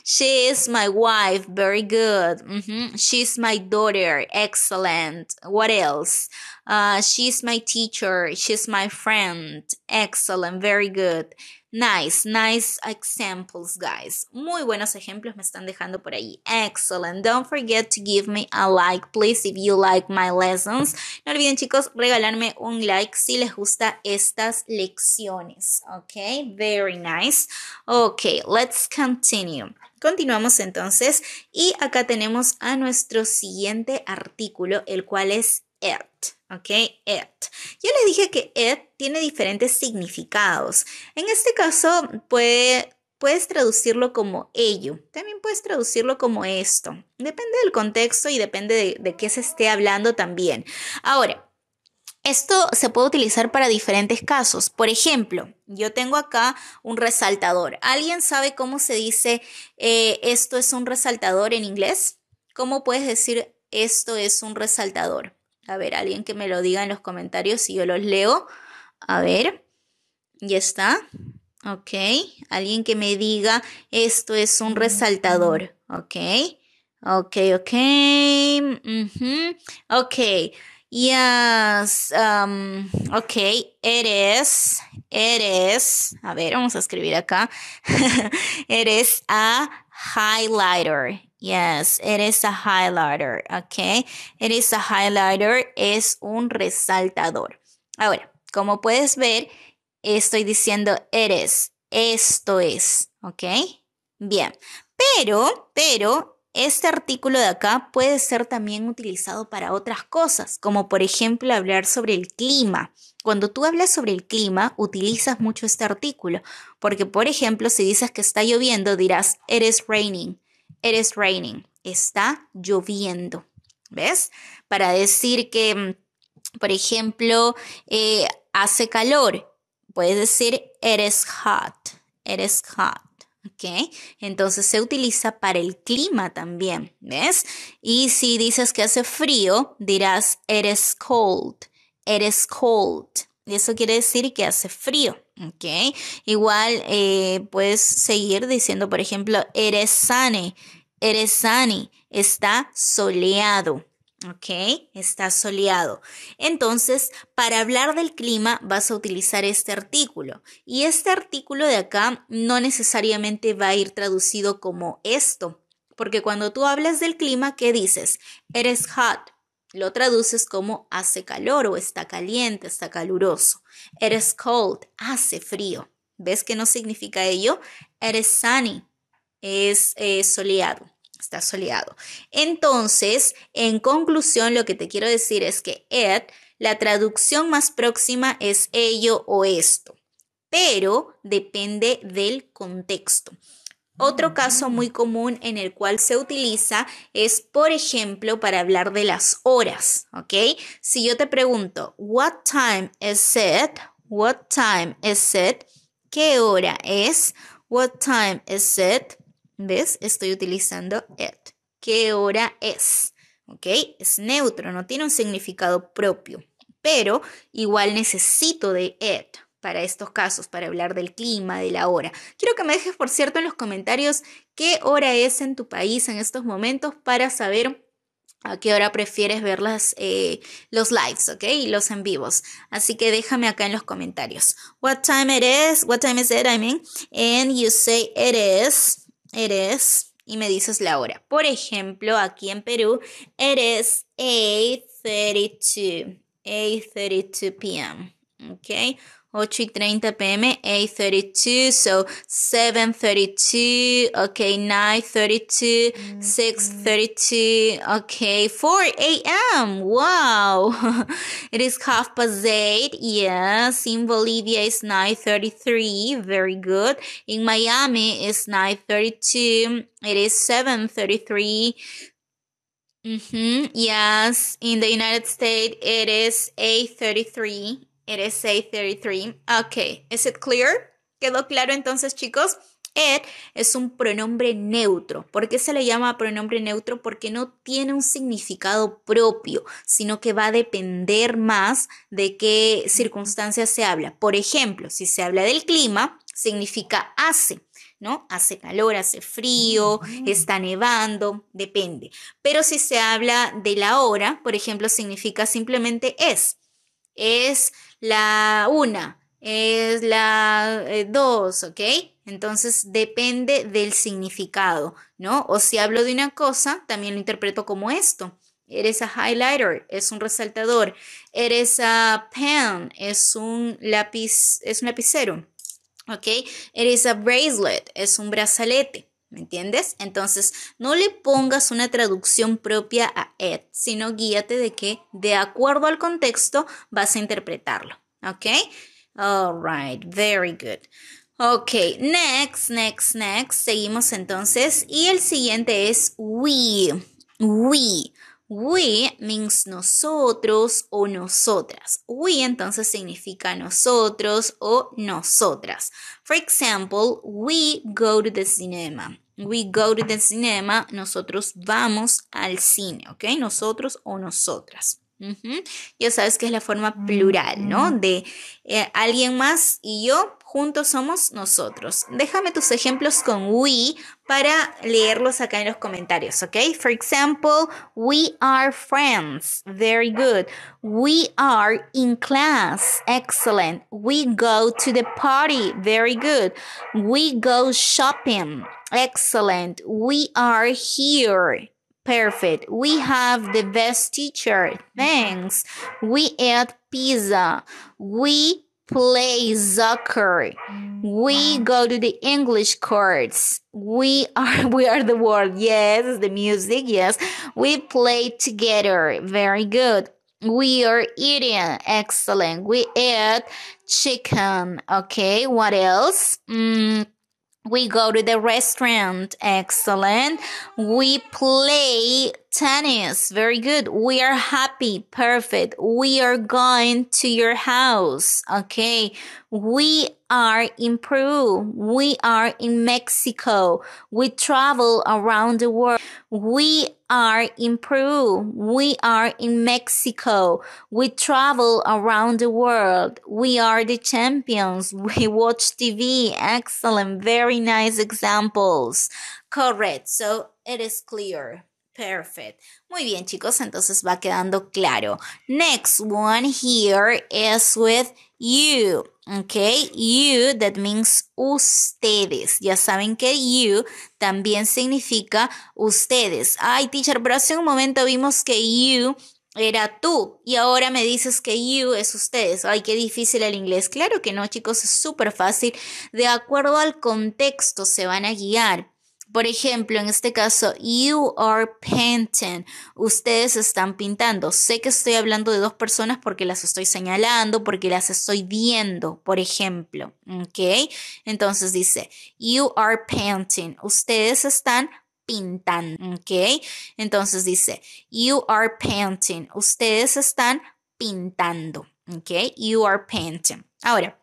she is my wife. Very good. Mm-hmm. She's my daughter. Excellent. What else? Uh, she's my teacher. She's my friend. Excellent. Very good. Nice, nice examples, guys. Muy buenos ejemplos me están dejando por ahí. Excellent. Don't forget to give me a like, please, if you like my lessons. No olviden, chicos, regalarme un like si les gusta estas lecciones. Ok, very nice. Ok, let's continue. Continuamos entonces y acá tenemos a nuestro siguiente artículo, el cual es it. ¿Ok? Yo le dije que it tiene diferentes significados. En este caso, puedes traducirlo como ello. También puedes traducirlo como esto. Depende del contexto y depende de, qué se esté hablando también. Ahora, esto se puede utilizar para diferentes casos. Por ejemplo, yo tengo acá un resaltador. ¿Alguien sabe cómo se dice eh, esto es un resaltador en inglés? ¿Cómo puedes decir esto es un resaltador? A ver, alguien que me lo diga en los comentarios si yo los leo. A ver, ya está. Ok, alguien que me diga esto es un resaltador. Ok, ok, ok. Ok, yes, um, ok, eres, eres, a ver, vamos a escribir acá. eres a highlighter. Yes, it is a highlighter, okay? It is a highlighter, es un resaltador. Ahora, como puedes ver, estoy diciendo eres, esto es, ¿ok? Bien, pero, pero, este artículo de acá puede ser también utilizado para otras cosas, como por ejemplo hablar sobre el clima. Cuando tú hablas sobre el clima, utilizas mucho este artículo, porque por ejemplo, si dices que está lloviendo, dirás, it is raining. It is raining. Está lloviendo. ¿Ves? Para decir que, mm, por ejemplo, eh, hace calor, puedes decir it is hot. It is hot. ¿Ok? Entonces se utiliza para el clima también. ¿Ves? Y si dices que hace frío, dirás it is cold. It is cold. Y eso quiere decir que hace frío. ¿Ok? Igual eh, puedes seguir diciendo, por ejemplo, eres sane, eres sunny, está soleado. ¿Ok? Está soleado. Entonces, para hablar del clima vas a utilizar este artículo. Y este artículo de acá no necesariamente va a ir traducido como esto. Porque cuando tú hablas del clima, ¿qué dices? Eres hot, lo traduces como hace calor o está caliente, está caluroso. It is cold, hace frío. ¿Ves que no significa ello? It is sunny, es eh, soleado, está soleado. Entonces, en conclusión, lo que te quiero decir es que it, la traducción más próxima es ello o esto, pero depende del contexto. Otro caso muy común en el cual se utiliza es, por ejemplo, para hablar de las horas, ¿ok? Si yo te pregunto, what time is it? What time is it? ¿Qué hora es? What time is it? ¿Ves? Estoy utilizando it. ¿Qué hora es? ¿Ok? Es neutro, no tiene un significado propio, pero igual necesito de it para estos casos, para hablar del clima, de la hora. Quiero que me dejes, por cierto, en los comentarios qué hora es en tu país en estos momentos para saber a qué hora prefieres ver eh, los lives, ¿ok? Y los en vivos. Así que déjame acá en los comentarios. What time it is, what time is it, I mean. And you say it is, it is. Y me dices la hora. Por ejemplo, aquí en Perú, it is 8.32, 8.32 p.m., ¿ok? 8 y 30 pm, 8.32, so 7.32, okay, 9.32, mm -hmm. 6.32, okay, 4 a.m., wow, it is half past 8, yes, in Bolivia is 9.33, very good, in Miami is 9.32, it is 7.33, hmm Yes, in the United States it is 8:33 It is 8.33. Ok, is it clear? ¿Quedó claro entonces, chicos? It es un pronombre neutro. ¿Por qué se le llama pronombre neutro? Porque no tiene un significado propio, sino que va a depender más de qué circunstancias se habla. Por ejemplo, si se habla del clima, significa hace. ¿no? Hace calor, hace frío, mm. está nevando, depende. Pero si se habla de la hora, por ejemplo, significa simplemente es. Es la una, es la eh, dos, ¿ok? Entonces depende del significado, ¿no? O si hablo de una cosa, también lo interpreto como esto. Eres a highlighter, es un resaltador. Eres a pen, es un lápiz, es un lapicero. ¿Ok? Eres a bracelet, es un brazalete. ¿Me entiendes? Entonces, no le pongas una traducción propia a Ed, sino guíate de que, de acuerdo al contexto, vas a interpretarlo. ¿Ok? right. very good. Ok, next, next, next. Seguimos entonces. Y el siguiente es we. We. We means nosotros o nosotras. We entonces significa nosotros o nosotras. For example, we go to the cinema. We go to the cinema. Nosotros vamos al cine, ¿ok? Nosotros o nosotras. Yo Ya sabes que es la forma plural, ¿no? De eh, alguien más y yo juntos somos nosotros. Déjame tus ejemplos con we para leerlos acá en los comentarios, ¿ok? For example, we are friends. Very good. We are in class. Excellent. We go to the party. Very good. We go shopping. Excellent. We are here. perfect. We have the best teacher. Thanks. We ate pizza. We play soccer. We go to the English courts. We are we are the world. Yes, the music. Yes. We play together. Very good. We are eating. Excellent. We ate chicken. Okay. What else? Mm, we go to the restaurant. Excellent. We play tennis. Very good. We are happy. Perfect. We are going to your house. Okay. We are in Peru. We are in Mexico. We travel around the world. We are in Peru. We are in Mexico. We travel around the world. We are the champions. We watch TV. Excellent. Very nice examples. Correct. So it is clear. Perfect. Muy bien, chicos. Entonces va quedando claro. Next one here is with you. Ok, you, that means ustedes. Ya saben que you también significa ustedes. Ay, teacher, pero hace un momento vimos que you era tú y ahora me dices que you es ustedes. Ay, qué difícil el inglés. Claro que no, chicos, es súper fácil. De acuerdo al contexto se van a guiar. Por ejemplo, en este caso, you are painting. Ustedes están pintando. Sé que estoy hablando de dos personas porque las estoy señalando, porque las estoy viendo, por ejemplo. ¿Ok? Entonces dice, you are painting. Ustedes están pintando. ¿ok? Entonces dice, you are painting. Ustedes están pintando, ¿ok? You are painting. Ahora,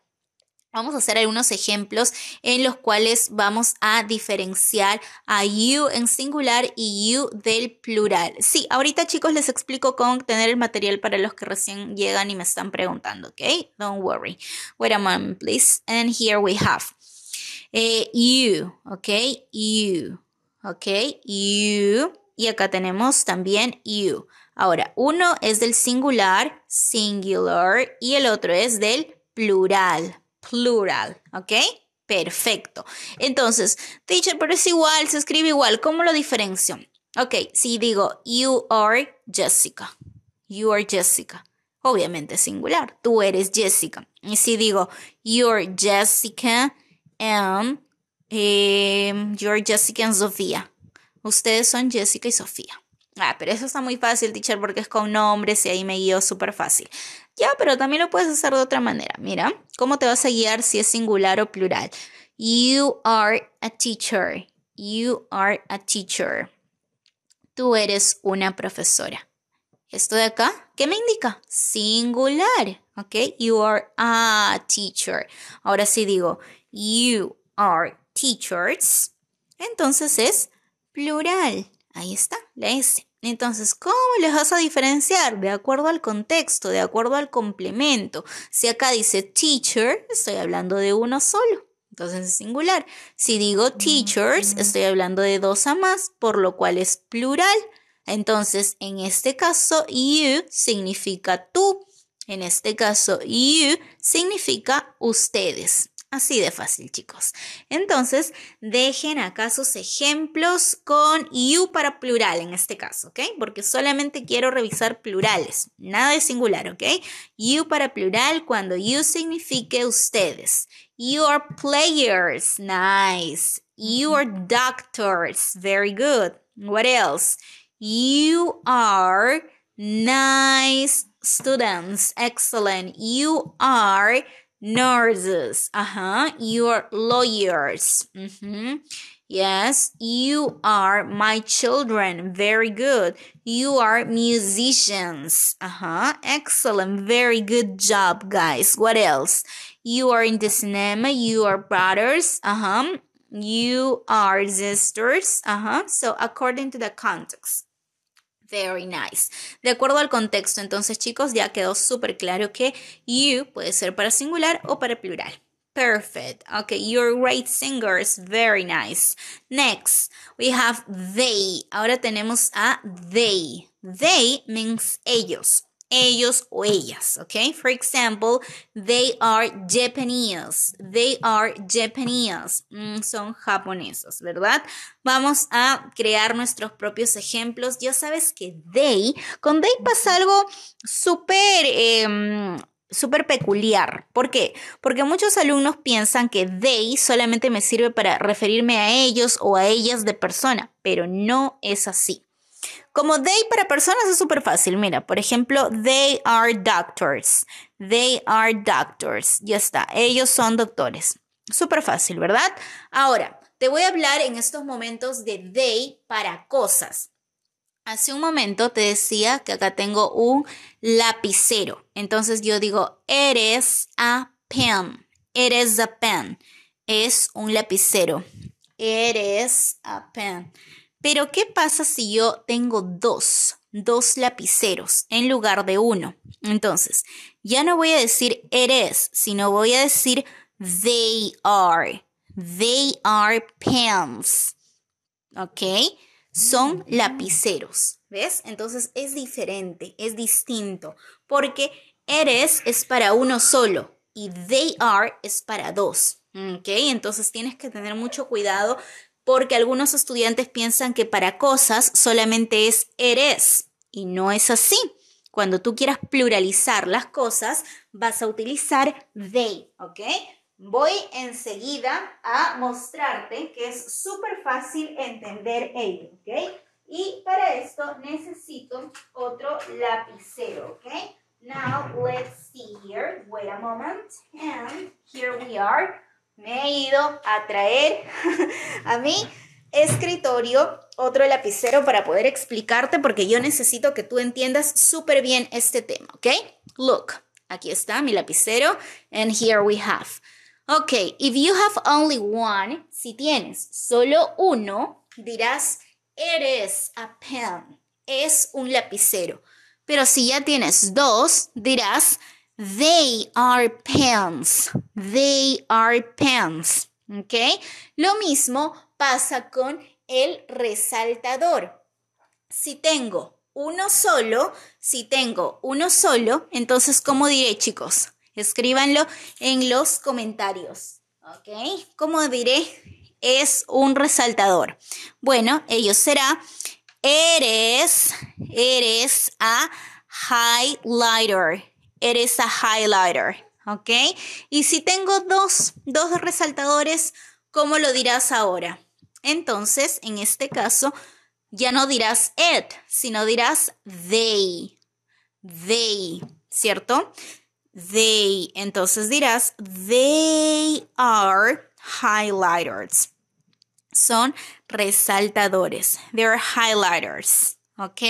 Vamos a hacer algunos ejemplos en los cuales vamos a diferenciar a you en singular y you del plural. Sí, ahorita chicos les explico cómo tener el material para los que recién llegan y me están preguntando, ¿ok? Don't worry. Wait a moment, please. And here we have eh, you, ¿ok? You, ¿ok? You. Y acá tenemos también you. Ahora, uno es del singular, singular, y el otro es del plural plural, ¿ok? Perfecto. Entonces, teacher, pero es igual, se escribe igual. ¿Cómo lo diferencio? Ok, si digo, you are Jessica. You are Jessica. Obviamente singular. Tú eres Jessica. Y si digo, are Jessica and em, you are Jessica and Sofía. Ustedes son Jessica y Sofía. Ah, pero eso está muy fácil, teacher, porque es con nombres y ahí me guío súper fácil. Ya, pero también lo puedes hacer de otra manera. Mira, ¿cómo te vas a guiar si es singular o plural? You are a teacher. You are a teacher. Tú eres una profesora. Esto de acá, ¿qué me indica? Singular. ¿Ok? You are a teacher. Ahora sí digo, you are teachers. Entonces es plural. Ahí está, la S. Entonces, ¿cómo les vas a diferenciar? De acuerdo al contexto, de acuerdo al complemento. Si acá dice teacher, estoy hablando de uno solo. Entonces es singular. Si digo mm, teachers, estoy hablando de dos a más, por lo cual es plural. Entonces, en este caso, you significa tú. En este caso, you significa ustedes. Así de fácil, chicos. Entonces, dejen acá sus ejemplos con you para plural en este caso, ¿ok? Porque solamente quiero revisar plurales, nada de singular, ¿ok? You para plural cuando you signifique ustedes. You are players, nice. You are doctors, very good. What else? You are nice students, excellent. You are nurses. Uh huh. You are lawyers. Mm hmm. Yes, you are my children. Very good. You are musicians. Uh huh. Excellent. Very good job, guys. What else? You are in the cinema. You are brothers. Uh huh. You are sisters. Uh huh. So, according to the context. Very nice. De acuerdo al contexto, entonces chicos, ya quedó súper claro que you puede ser para singular o para plural. Perfect. Okay, you're great singers. Very nice. Next, we have they. Ahora tenemos a they. They means ellos ellos o ellas, ¿ok? For example, they are Japanese, they are Japanese, mm, son japonesos, ¿verdad? Vamos a crear nuestros propios ejemplos. Ya sabes que they, con they pasa algo súper... Em, súper peculiar. ¿Por qué? Porque muchos alumnos piensan que they solamente me sirve para referirme a ellos o a ellas de persona, pero no es así. Como they para personas es súper fácil. Mira, por ejemplo, they are doctors. They are doctors. Ya está. Ellos son doctores. Súper fácil, ¿verdad? Ahora, te voy a hablar en estos momentos de they para cosas. Hace un momento te decía que acá tengo un lapicero. Entonces yo digo, eres a pen. Eres a pen. Es un lapicero. Eres a pen. Pero ¿qué pasa si yo tengo dos, dos lapiceros en lugar de uno? Entonces, ya no voy a decir eres, sino voy a decir they are. They are pens. ¿Ok? Son mm. lapiceros. ¿Ves? Entonces es diferente, es distinto. Porque eres es para uno solo y they are es para dos. ¿Ok? Entonces tienes que tener mucho cuidado porque algunos estudiantes piensan que para cosas solamente es eres y no es así. Cuando tú quieras pluralizar las cosas, vas a utilizar they, ¿ok? Voy enseguida a mostrarte que es súper fácil entender ello, ¿ok? Y para esto necesito otro lapicero, ¿ok? Now let's see here. Wait a moment. And here we are me he ido a traer a mi escritorio otro lapicero para poder explicarte porque yo necesito que tú entiendas súper bien este tema, ¿ok? Look, aquí está mi lapicero and here we have. Ok, if you have only one, si tienes solo uno, dirás it is a pen, es un lapicero. Pero si ya tienes dos, dirás They are pants. They are pants. ¿Ok? Lo mismo pasa con el resaltador. Si tengo uno solo, si tengo uno solo, entonces, ¿cómo diré, chicos? Escríbanlo en los comentarios. ¿Ok? ¿Cómo diré? Es un resaltador. Bueno, ello será, eres, eres a highlighter. Eres is a highlighter, ¿ok? Y si tengo dos, dos resaltadores, ¿cómo lo dirás ahora? Entonces, en este caso, ya no dirás it, sino dirás they, they, ¿cierto? They, entonces dirás they are highlighters. Son resaltadores. They are highlighters. ¿Ok?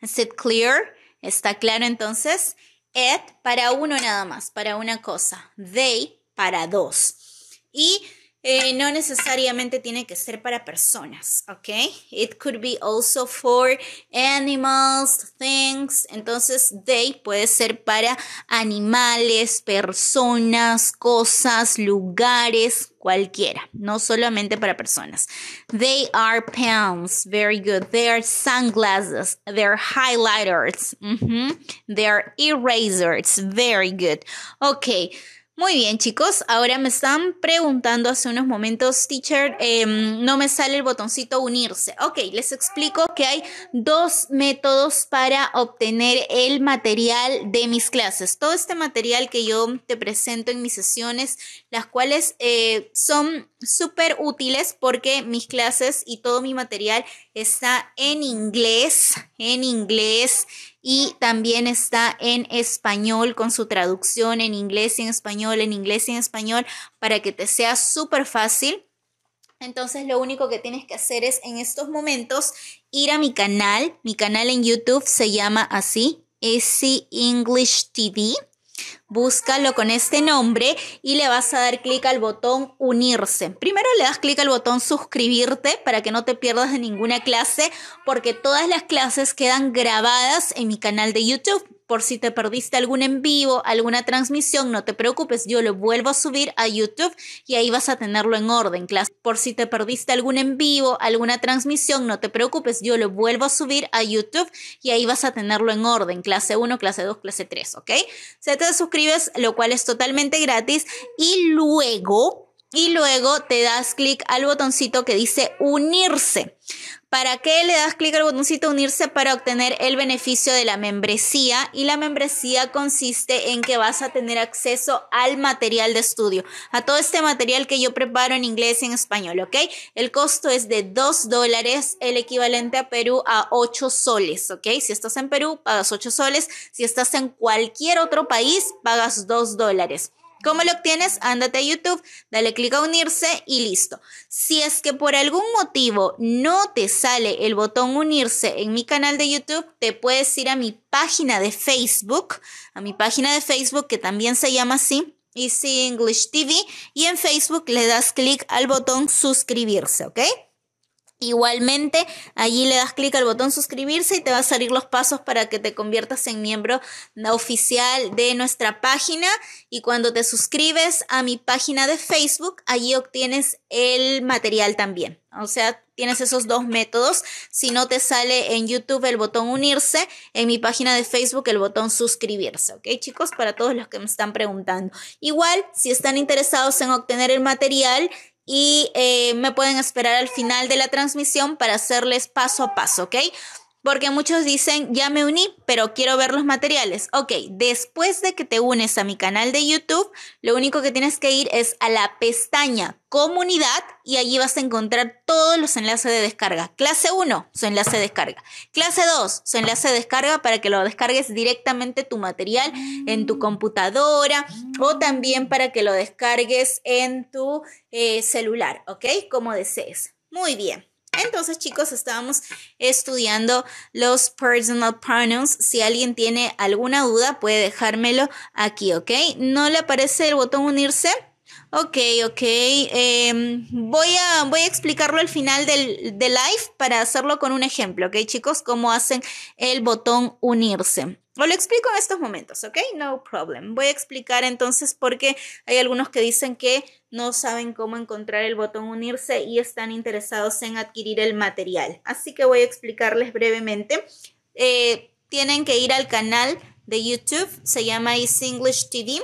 Is it clear? ¿Está claro entonces? Ed para uno nada más, para una cosa. They para dos. Y eh, no necesariamente tiene que ser para personas, ¿ok? It could be also for animals, things. Entonces, they puede ser para animales, personas, cosas, lugares, cualquiera, no solamente para personas. They are pants, very good. They are sunglasses, they are highlighters, mm-hmm. they are erasers, very good. Okay. Muy bien, chicos. Ahora me están preguntando hace unos momentos, teacher, em, no me sale el botoncito unirse. Ok, les explico que hay dos métodos para obtener el material de mis clases. Todo este material que yo te presento en mis sesiones, las cuales eh, son súper útiles porque mis clases y todo mi material está en inglés, en inglés y también está en español con su traducción en inglés y en español, en inglés y en español, para que te sea súper fácil. Entonces lo único que tienes que hacer es en estos momentos ir a mi canal. Mi canal en YouTube se llama así, AC English TV. Búscalo con este nombre y le vas a dar clic al botón unirse. Primero le das clic al botón suscribirte para que no te pierdas de ninguna clase porque todas las clases quedan grabadas en mi canal de YouTube por si te perdiste algún en vivo, alguna transmisión, no te preocupes, yo lo vuelvo a subir a YouTube y ahí vas a tenerlo en orden, clase. Por si te perdiste algún en vivo, alguna transmisión, no te preocupes, yo lo vuelvo a subir a YouTube y ahí vas a tenerlo en orden, clase 1, clase 2, clase 3, ¿ok? Se te suscribes, lo cual es totalmente gratis y luego y luego te das clic al botoncito que dice unirse. ¿Para qué le das clic al botoncito unirse para obtener el beneficio de la membresía? Y la membresía consiste en que vas a tener acceso al material de estudio, a todo este material que yo preparo en inglés y en español, ¿ok? El costo es de 2 dólares, el equivalente a Perú a 8 soles, ¿ok? Si estás en Perú, pagas 8 soles. Si estás en cualquier otro país, pagas 2 dólares. ¿Cómo lo obtienes? Ándate a YouTube, dale clic a unirse y listo. Si es que por algún motivo no te sale el botón unirse en mi canal de YouTube, te puedes ir a mi página de Facebook, a mi página de Facebook que también se llama así. Easy English TV y en Facebook le das clic al botón suscribirse, ¿ok? Igualmente, allí le das clic al botón suscribirse y te va a salir los pasos para que te conviertas en miembro oficial de nuestra página. Y cuando te suscribes a mi página de Facebook, allí obtienes el material también. O sea, tienes esos dos métodos. Si no te sale en YouTube el botón unirse, en mi página de Facebook el botón suscribirse, ¿ok chicos? Para todos los que me están preguntando. Igual, si están interesados en obtener el material y eh, me pueden esperar al final de la transmisión para hacerles paso a paso, ¿ok? Porque muchos dicen, ya me uní, pero quiero ver los materiales. Ok, después de que te unes a mi canal de YouTube, lo único que tienes que ir es a la pestaña comunidad y allí vas a encontrar todos los enlaces de descarga. Clase 1, su enlace de descarga. Clase 2, su enlace de descarga para que lo descargues directamente tu material en tu computadora o también para que lo descargues en tu eh, celular, ¿ok? Como desees. Muy bien. Entonces, chicos, estábamos estudiando los personal pronouns. Si alguien tiene alguna duda, puede dejármelo aquí, ¿ok? ¿No le aparece el botón unirse? Ok, ok. Em, voy, a, voy a explicarlo al final del, del live para hacerlo con un ejemplo, ¿ok, chicos? Cómo hacen el botón unirse. O lo explico en estos momentos, ¿ok? No problem. Voy a explicar entonces por qué hay algunos que dicen que no saben cómo encontrar el botón unirse y están interesados en adquirir el material. Así que voy a explicarles brevemente. Eh, tienen que ir al canal de YouTube, se llama Is English TV.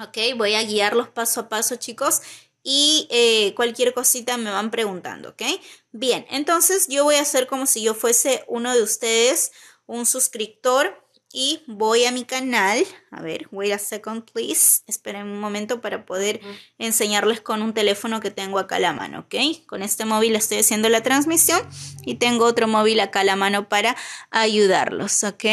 Ok, voy a guiarlos paso a paso, chicos y eh, cualquier cosita me van preguntando, ¿ok? Bien, entonces yo voy a hacer como si yo fuese uno de ustedes, un suscriptor y voy a mi canal. A ver, wait a second, please. Esperen un momento para poder enseñarles con un teléfono que tengo acá a la mano, ¿ok? Con este móvil estoy haciendo la transmisión y tengo otro móvil acá a la mano para ayudarlos, ¿ok?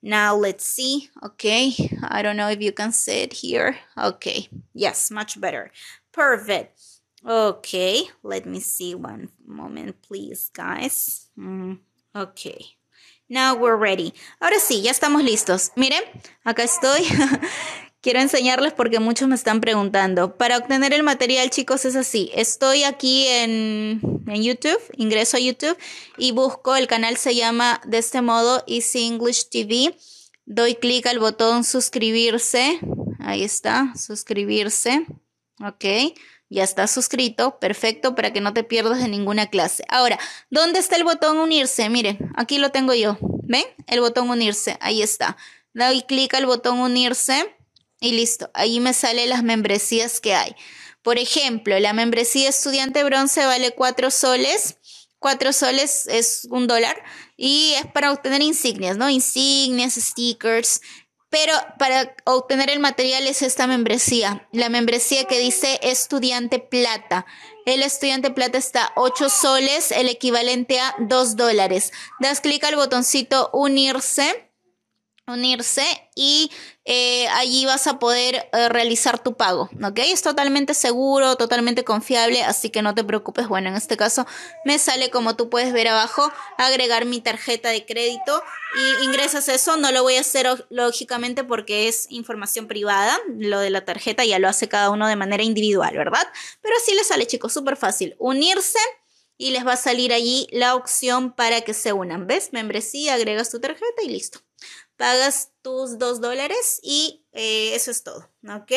Now let's see, okay? I don't know if you can see it here. Okay, yes, much better. Perfect. Okay, let me see one moment, please, guys. Mm, okay. Now we're ready. Ahora sí, ya estamos listos. Miren, acá estoy. Quiero enseñarles porque muchos me están preguntando. Para obtener el material, chicos, es así. Estoy aquí en, en YouTube, ingreso a YouTube y busco, el canal se llama de este modo Easy English TV. Doy clic al botón suscribirse. Ahí está, suscribirse. Ok. Ya está suscrito, perfecto, para que no te pierdas de ninguna clase. Ahora, ¿dónde está el botón unirse? Miren, aquí lo tengo yo. ¿Ven? El botón unirse, ahí está. Doy clic al botón unirse y listo. Ahí me salen las membresías que hay. Por ejemplo, la membresía estudiante bronce vale 4 soles. 4 soles es un dólar y es para obtener insignias, ¿no? Insignias, stickers, pero para obtener el material es esta membresía, la membresía que dice estudiante plata. El estudiante plata está 8 soles, el equivalente a 2 dólares. Das clic al botoncito unirse unirse y eh, allí vas a poder eh, realizar tu pago, ¿ok? Es totalmente seguro, totalmente confiable, así que no te preocupes. Bueno, en este caso me sale como tú puedes ver abajo, agregar mi tarjeta de crédito y ingresas eso. No lo voy a hacer lógicamente porque es información privada, lo de la tarjeta ya lo hace cada uno de manera individual, ¿verdad? Pero así les sale, chicos, súper fácil. Unirse y les va a salir allí la opción para que se unan. ¿Ves? Membresía, agregas tu tarjeta y listo pagas tus dos dólares y eh, eso es todo, ¿ok?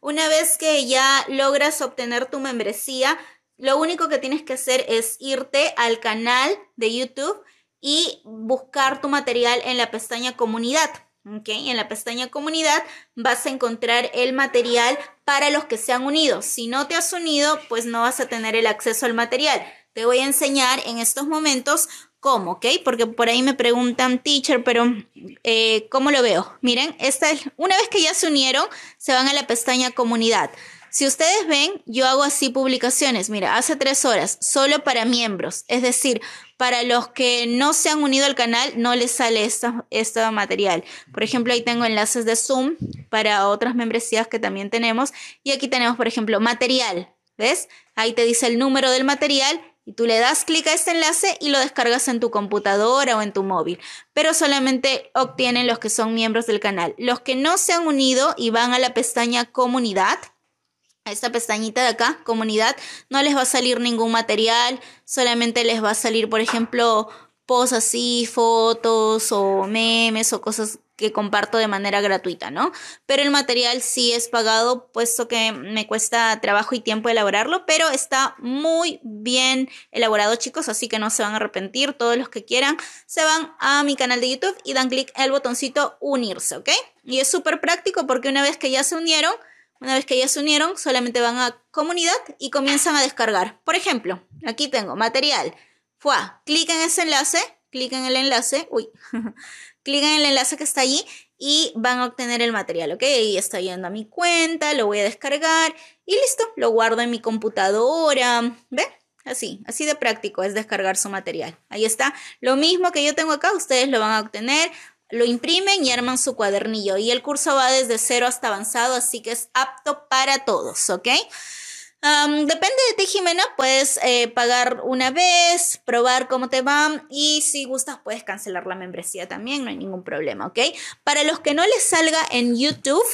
Una vez que ya logras obtener tu membresía, lo único que tienes que hacer es irte al canal de YouTube y buscar tu material en la pestaña comunidad. ¿ok? En la pestaña comunidad vas a encontrar el material para los que se han unido. Si no te has unido, pues no vas a tener el acceso al material. Te voy a enseñar en estos momentos cómo, ¿ok? Porque por ahí me preguntan, teacher, pero eh, ¿cómo lo veo? Miren, esta es, una vez que ya se unieron, se van a la pestaña comunidad. Si ustedes ven, yo hago así publicaciones. Mira, hace tres horas, solo para miembros. Es decir, para los que no se han unido al canal, no les sale esta, este material. Por ejemplo, ahí tengo enlaces de Zoom para otras membresías que también tenemos. Y aquí tenemos, por ejemplo, material. ¿Ves? Ahí te dice el número del material y tú le das clic a este enlace y lo descargas en tu computadora o en tu móvil. Pero solamente obtienen los que son miembros del canal. Los que no se han unido y van a la pestaña comunidad, a esta pestañita de acá, comunidad, no les va a salir ningún material. Solamente les va a salir, por ejemplo, posts así, fotos o memes o cosas que comparto de manera gratuita, ¿no? Pero el material sí es pagado, puesto que me cuesta trabajo y tiempo elaborarlo, pero está muy bien elaborado, chicos, así que no se van a arrepentir. Todos los que quieran se van a mi canal de YouTube y dan clic al botoncito unirse, ¿ok? Y es súper práctico porque una vez que ya se unieron, una vez que ya se unieron, solamente van a comunidad y comienzan a descargar. Por ejemplo, aquí tengo material. Fua, clic en ese enlace, clic en el enlace, uy, clic en el enlace que está allí y van a obtener el material, ¿ok? Y está yendo a mi cuenta, lo voy a descargar y listo, lo guardo en mi computadora, ¿ve? Así, así de práctico es descargar su material. Ahí está. Lo mismo que yo tengo acá, ustedes lo van a obtener, lo imprimen y arman su cuadernillo. Y el curso va desde cero hasta avanzado, así que es apto para todos, ¿ok? depende de ti, Jimena, puedes eh, pagar una vez, probar cómo te va y si gustas puedes cancelar la membresía también, no hay ningún problema, ¿ok? Para los que no les salga en YouTube,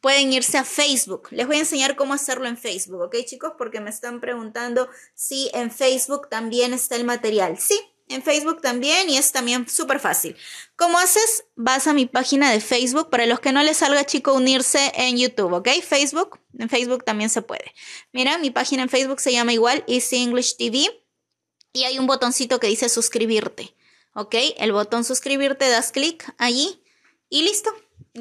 pueden irse a Facebook. Les voy a enseñar cómo hacerlo en Facebook, ¿ok chicos? Porque me están preguntando si en Facebook también está el material. Sí, en Facebook también y es también súper fácil. ¿Cómo haces? Vas a mi página de Facebook. Para los que no les salga chico unirse en YouTube, ¿ok? Facebook. En Facebook también se puede. Mira, mi página en Facebook se llama igual Easy English TV y hay un botoncito que dice suscribirte, ¿ok? El botón suscribirte, das clic allí y listo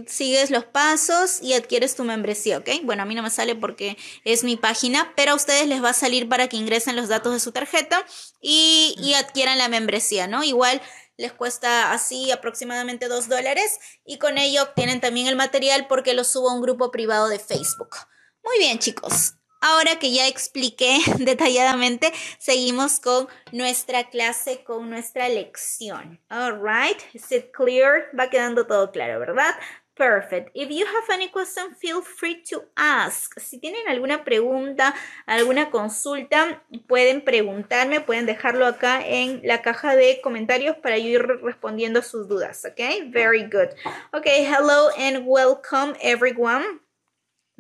sigues los pasos y adquieres tu membresía, ¿ok? Bueno, a mí no me sale porque es mi página, pero a ustedes les va a salir para que ingresen los datos de su tarjeta y, y adquieran la membresía, ¿no? Igual les cuesta así aproximadamente dos dólares y con ello obtienen también el material porque lo subo a un grupo privado de Facebook. Muy bien, chicos. Ahora que ya expliqué detalladamente, seguimos con nuestra clase, con nuestra lección. right, is it clear? Va quedando todo claro, ¿verdad? Perfect. If you have any question, feel free to ask. Si tienen alguna pregunta, alguna consulta, pueden preguntarme, pueden dejarlo acá en la caja de comentarios para yo ir respondiendo sus dudas, ¿ok? Very good. Okay, hello and welcome everyone.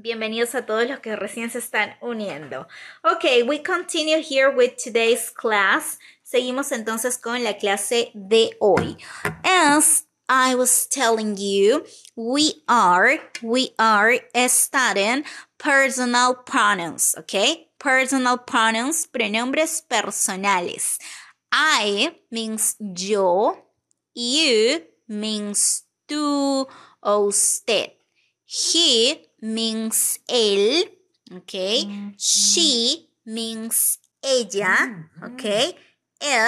Bienvenidos a todos los que recién se están uniendo. Ok, we continue here with today's class. Seguimos entonces con la clase de hoy. As I was telling you, we are, we are studying personal pronouns, ok? Personal pronouns, pronombres personales. I means yo, you means tú o usted. He means él, okay. Mm, She means ella, mm, ok, okay. Mm.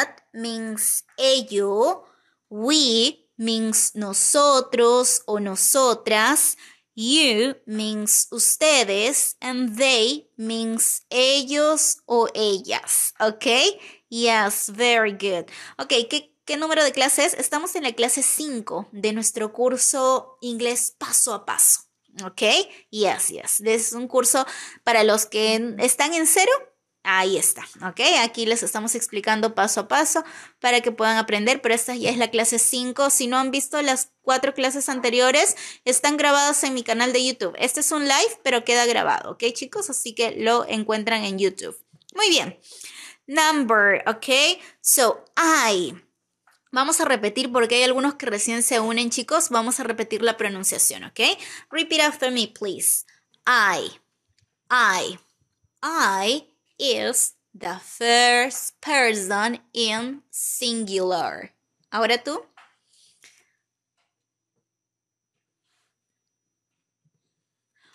It means ello. We means nosotros o nosotras. You means ustedes and they means ellos o ellas, ¿ok? Yes, very good. Ok, ¿qué, qué número de clases? Estamos en la clase 5 de nuestro curso inglés paso a paso. ¿Ok? Yes, yes. Es un curso para los que están en cero. Ahí está, ¿ok? Aquí les estamos explicando paso a paso para que puedan aprender, pero esta ya es la clase 5. Si no han visto las cuatro clases anteriores, están grabadas en mi canal de YouTube. Este es un live, pero queda grabado, ¿ok chicos? Así que lo encuentran en YouTube. Muy bien. Number, ¿ok? So, I. Vamos a repetir porque hay algunos que recién se unen, chicos. Vamos a repetir la pronunciación, ¿ok? Repeat after me, please. I, I, I is the first person in singular. Ahora tú.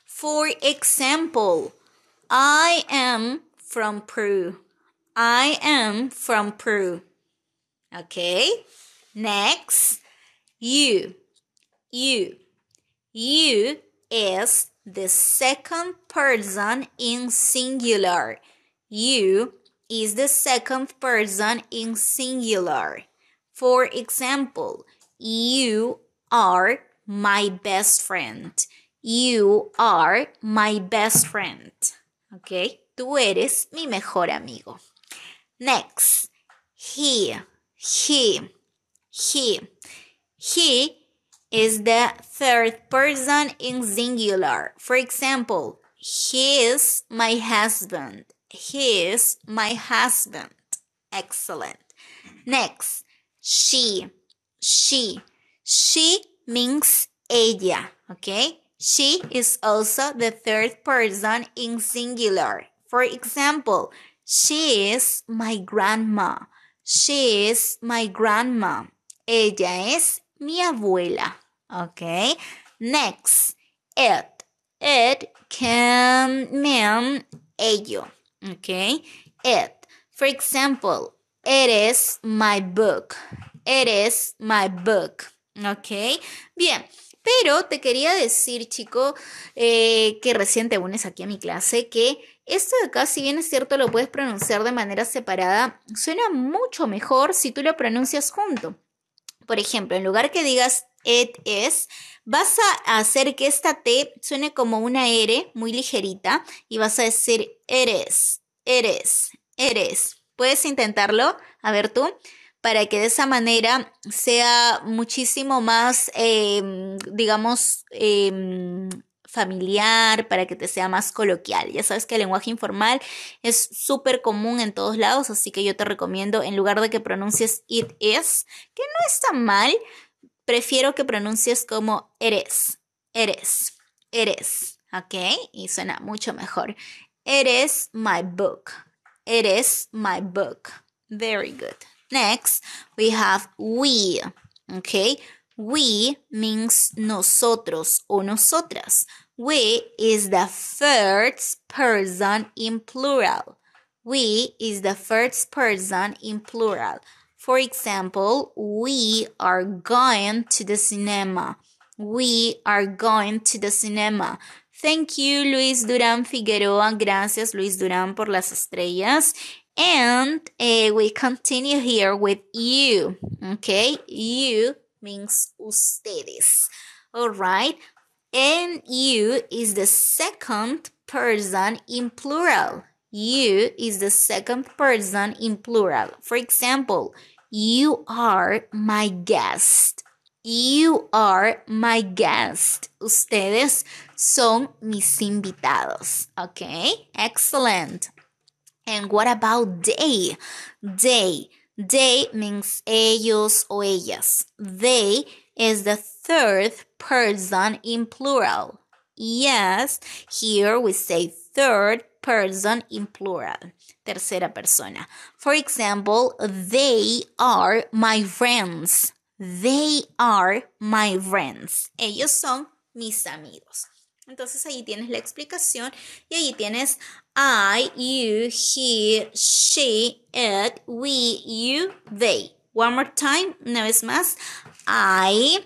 For example, I am from Peru. I am from Peru. Okay. Next, you. You. You is the second person in singular. You is the second person in singular. For example, you are my best friend. You are my best friend. Okay? Tú eres mi mejor amigo. Next, he he. He. He is the third person in singular. For example, he is my husband. He is my husband. Excellent. Next, she. She. She means ella, okay? She is also the third person in singular. For example, she is my grandma. She is my grandma. Ella es mi abuela. Ok. Next. It. It can mean ello. Ok. It. For example, it is my book. It is my book. Ok. Bien. Pero te quería decir, chico, eh, que recién te unes aquí a mi clase, que esto de acá, si bien es cierto, lo puedes pronunciar de manera separada, suena mucho mejor si tú lo pronuncias junto. Por ejemplo, en lugar que digas it es, vas a hacer que esta T suene como una R muy ligerita y vas a decir eres, eres, eres. ¿Puedes intentarlo? A ver tú para que de esa manera sea muchísimo más, em, digamos, em, familiar, para que te sea más coloquial. Ya sabes que el lenguaje informal es súper común en todos lados, así que yo te recomiendo, en lugar de que pronuncies it is, que no está mal, prefiero que pronuncies como eres, eres, eres, ¿ok? Y suena mucho mejor. Eres my book. eres my book. Very good. Next, we have we. Okay, we means nosotros o nosotras. We is the first person in plural. We is the first person in plural. For example, we are going to the cinema. We are going to the cinema. Thank you, Luis Durán Figueroa. Gracias, Luis Durán, por las estrellas. And uh, we continue here with you. Okay, you means ustedes. All right, and you is the second person in plural. You is the second person in plural. For example, you are my guest. You are my guest. Ustedes son mis invitados. Okay, excellent. And what about they? They. They means ellos o ellas. They is the third person in plural. Yes, here we say third person in plural. Tercera persona. For example, they are my friends. They are my friends. Ellos son mis amigos. Entonces ahí tienes la explicación y ahí tienes I, you, he, she, it, we, you, they. One more time, una vez más. I,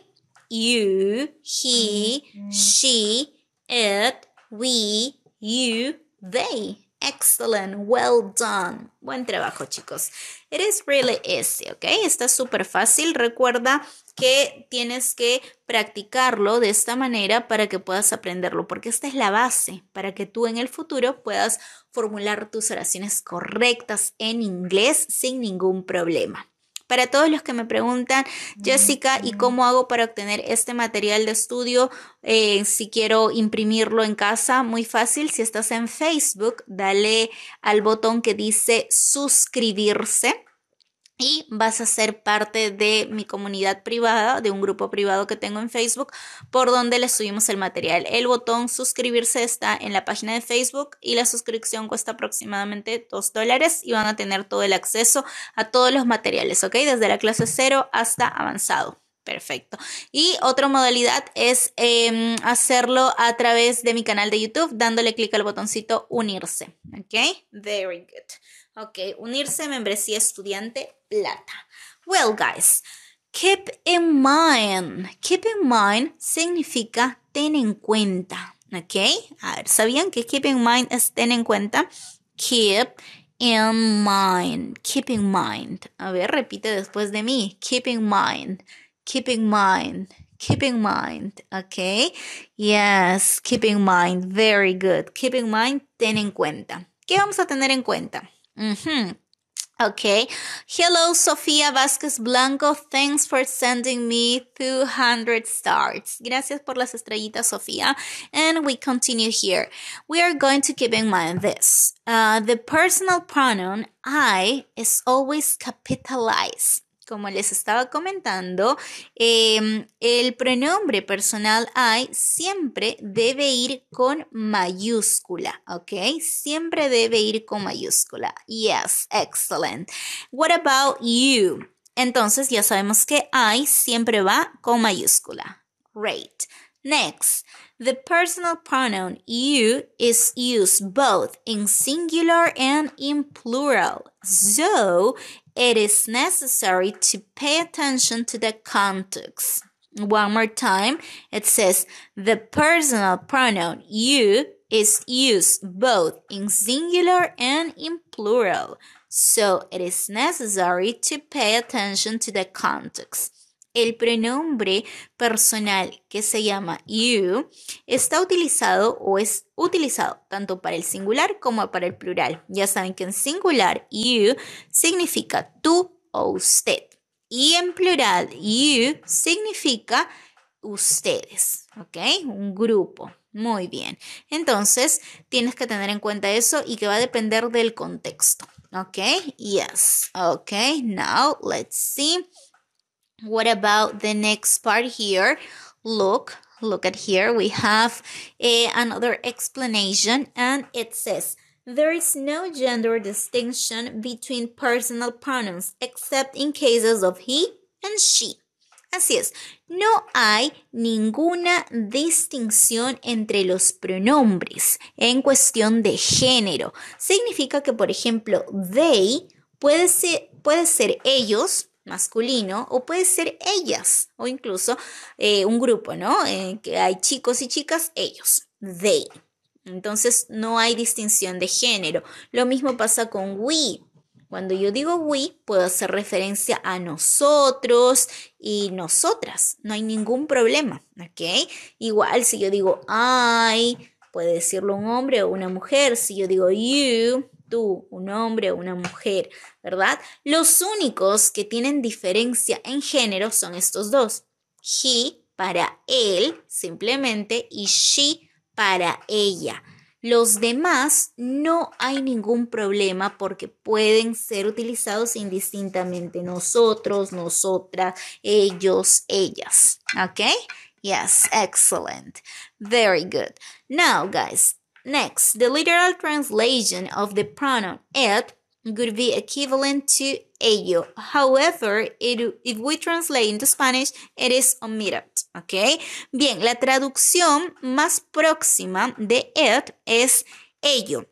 you, he, mm, mm. she, it, we, you, they. Excellent, well done. Buen trabajo, chicos. It is really easy, ¿ok? Está súper fácil. Recuerda que tienes que practicarlo de esta manera para que puedas aprenderlo, porque esta es la base para que tú en el futuro puedas formular tus oraciones correctas en inglés sin ningún problema. Para todos los que me preguntan, Jessica, ¿y cómo hago para obtener este material de estudio eh, si quiero imprimirlo en casa? Muy fácil, si estás en Facebook, dale al botón que dice suscribirse y vas a ser parte de mi comunidad privada, de un grupo privado que tengo en Facebook, por donde les subimos el material. El botón suscribirse está en la página de Facebook y la suscripción cuesta aproximadamente 2 dólares y van a tener todo el acceso a todos los materiales, ¿ok? Desde la clase cero hasta avanzado. Perfecto. Y otra modalidad es em, hacerlo a través de mi canal de YouTube, dándole clic al botoncito unirse, ¿ok? Very good. Ok, unirse membresía estudiante plata. Well, guys, keep in mind. Keep in mind significa ten en cuenta. Ok, a ver, ¿sabían que keep in mind es ten en cuenta? Keep in mind. Keep in mind. A ver, repite después de mí. Keep in mind. Keep in mind. keep in mind, Ok, Yes, keep in mind, very good. Keep in mind, ten en cuenta. ¿Qué vamos a tener en cuenta? Mm-hmm. Okay. Hello, Sofía Vázquez Blanco. Thanks for sending me 200 stars. Gracias por las estrellitas, Sofía. And we continue here. We are going to keep in mind this. Uh, the personal pronoun I is always capitalized. como les estaba comentando, em, el pronombre personal I siempre debe ir con mayúscula, ¿ok? Siempre debe ir con mayúscula. Yes, excellent. What about you? Entonces ya sabemos que I siempre va con mayúscula. Great. Next, the personal pronoun you is used both in singular and in plural. So, it is necessary to pay attention to the context. One more time, it says the personal pronoun you is used both in singular and in plural, so it is necessary to pay attention to the context. El pronombre personal que se llama you está utilizado o es utilizado tanto para el singular como para el plural. Ya saben que en singular you significa tú o usted y en plural you significa ustedes, ¿ok? Un grupo. Muy bien. Entonces, tienes que tener en cuenta eso y que va a depender del contexto. ¿ok? yes. Okay, now let's see. What about the next part here? Look, look at here. We have eh, another explanation and it says, there is no gender distinction between personal pronouns except in cases of he and she. Así es, no hay ninguna distinción entre los pronombres en cuestión de género. Significa que, por ejemplo, they puede puede ser ellos masculino o puede ser ellas o incluso eh, un grupo, ¿no? Eh, que hay chicos y chicas, ellos, they. Entonces no hay distinción de género. Lo mismo pasa con we. Cuando yo digo we, puedo hacer referencia a nosotros y nosotras. No hay ningún problema, ¿ok? Igual si yo digo I, puede decirlo un hombre o una mujer. Si yo digo you, tú, un hombre o una mujer, ¿verdad? Los únicos que tienen diferencia en género son estos dos. He para él, simplemente, y she para ella. Los demás no hay ningún problema porque pueden ser utilizados indistintamente nosotros, nosotras, ellos, ellas. ¿Ok? Yes, excellent. Very good. Now, guys, Next, the literal translation of the pronoun it would be equivalent to ello. However, if we translate into Spanish, it is omitted. Okay. Bien, la traducción más próxima de it es ello.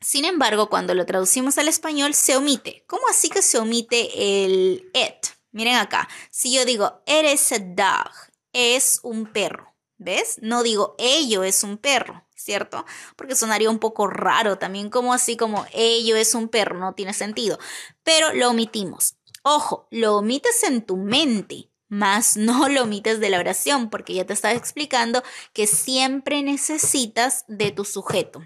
Sin embargo, cuando lo traducimos al español, se omite. ¿Cómo así que se omite el it? Miren acá. Si yo digo, eres a dog, es un perro. ¿Ves? No digo ello es un perro. ¿cierto? Porque sonaría un poco raro también, como así como ello es un perro, no tiene sentido. Pero lo omitimos. Ojo, lo omites en tu mente, más no lo omites de la oración, porque ya te estaba explicando que siempre necesitas de tu sujeto.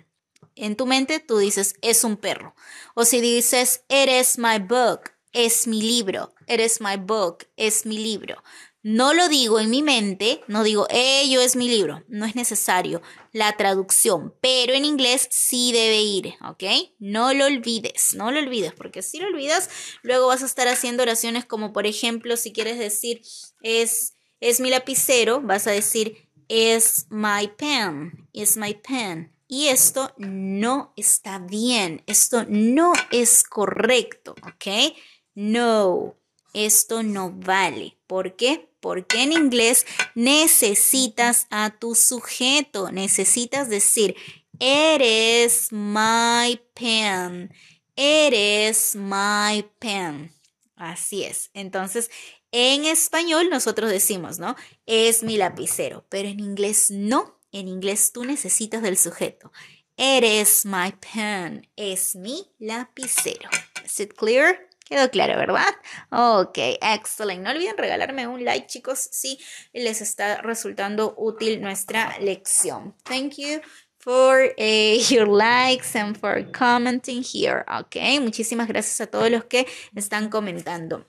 En tu mente tú dices, es un perro. O si dices, eres my book, es mi libro, eres my book, es mi libro. No lo digo en mi mente, no digo, ello es mi libro, no es necesario la traducción, pero en inglés sí debe ir, ¿ok? No lo olvides, no lo olvides, porque si lo olvidas, luego vas a estar haciendo oraciones como, por ejemplo, si quieres decir, es, es mi lapicero, vas a decir, es my pen, es my pen. Y esto no está bien, esto no es correcto, ¿ok? No esto no vale. ¿Por qué? Porque en inglés necesitas a tu sujeto, necesitas decir, eres my pen, eres my pen. Así es. Entonces, en español nosotros decimos, ¿no? Es mi lapicero, pero en inglés no. En inglés tú necesitas del sujeto. Eres my pen, es mi lapicero. Is it clear? Quedó claro, ¿verdad? Ok, excelente. No olviden regalarme un like, chicos, si les está resultando útil nuestra lección. Thank you for eh, your likes and for commenting here. Ok, muchísimas gracias a todos los que están comentando.